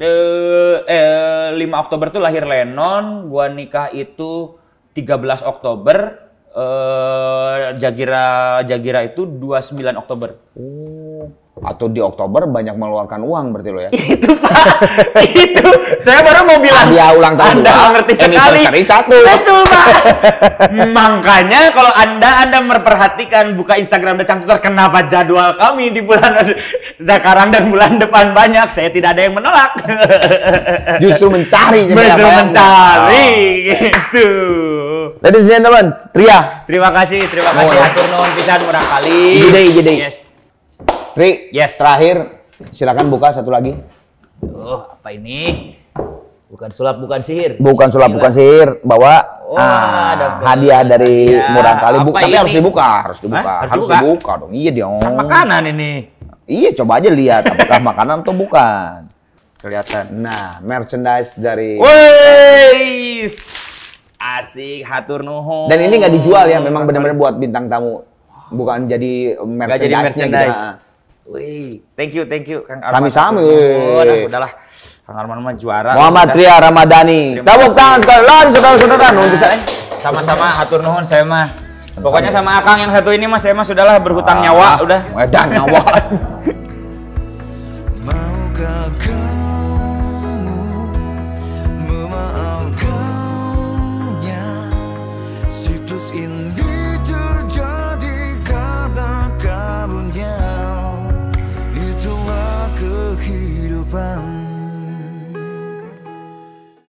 uh, eh 5 eh, Oktober tuh lahir Lennon, gua nikah itu 13 Oktober, eh Jagira Jagira itu 29 Oktober. Oh atau di Oktober banyak mengeluarkan uang berarti lo ya? Itu Pak, itu saya baru mau bilang. Dia ulang tahun. Anda dua, ngerti sekali. satu. Betul Pak. Makanya kalau Anda Anda memperhatikan buka Instagram dan Cangcuter, kenapa jadwal kami di bulan sekarang dan bulan depan banyak, saya tidak ada yang menolak. Justru mencari. Justru mencari. Oh. Gitu. Ladies and gentlemen, Tria. Terima kasih, terima kasih. Oh. Ya. Atur nonton pisan murah kali. jadi. gede. Yes. Tri, yes. terakhir silakan buka satu lagi. Oh, apa ini? Bukan sulap, bukan sihir. Bukan sulap, bukan sihir. Bawa oh, ah, hadiah dari ya. murah kali. Bu, tapi ini? harus dibuka, harus dibuka, Hah? harus, harus dibuka. dong. Iya dong. Kan makanan ini. Iya, coba aja lihat apakah makanan atau bukan. Kelihatan. Nah, merchandise dari. Woi, asik, hatur nuhun. Dan ini nggak dijual ya, memang benar-benar buat bintang tamu, bukan jadi gitu. merchandise. Gak ah, jadi ah. merchandise. Gitu. Wih, thank you, thank you, Kang Arman. Sami-sami. Ah, udahlah. Kang Arman mah juara. Muhammad Tria Ramadhani. Tepuk tangan sekali lagi saudara-saudara. Nuhun bisa eh. Sama-sama atur nuhun saya mah. Pokoknya sama Akang yang satu ini mas saya mah sudahlah berhutang ah, nyawa udah. Medan nyawa. found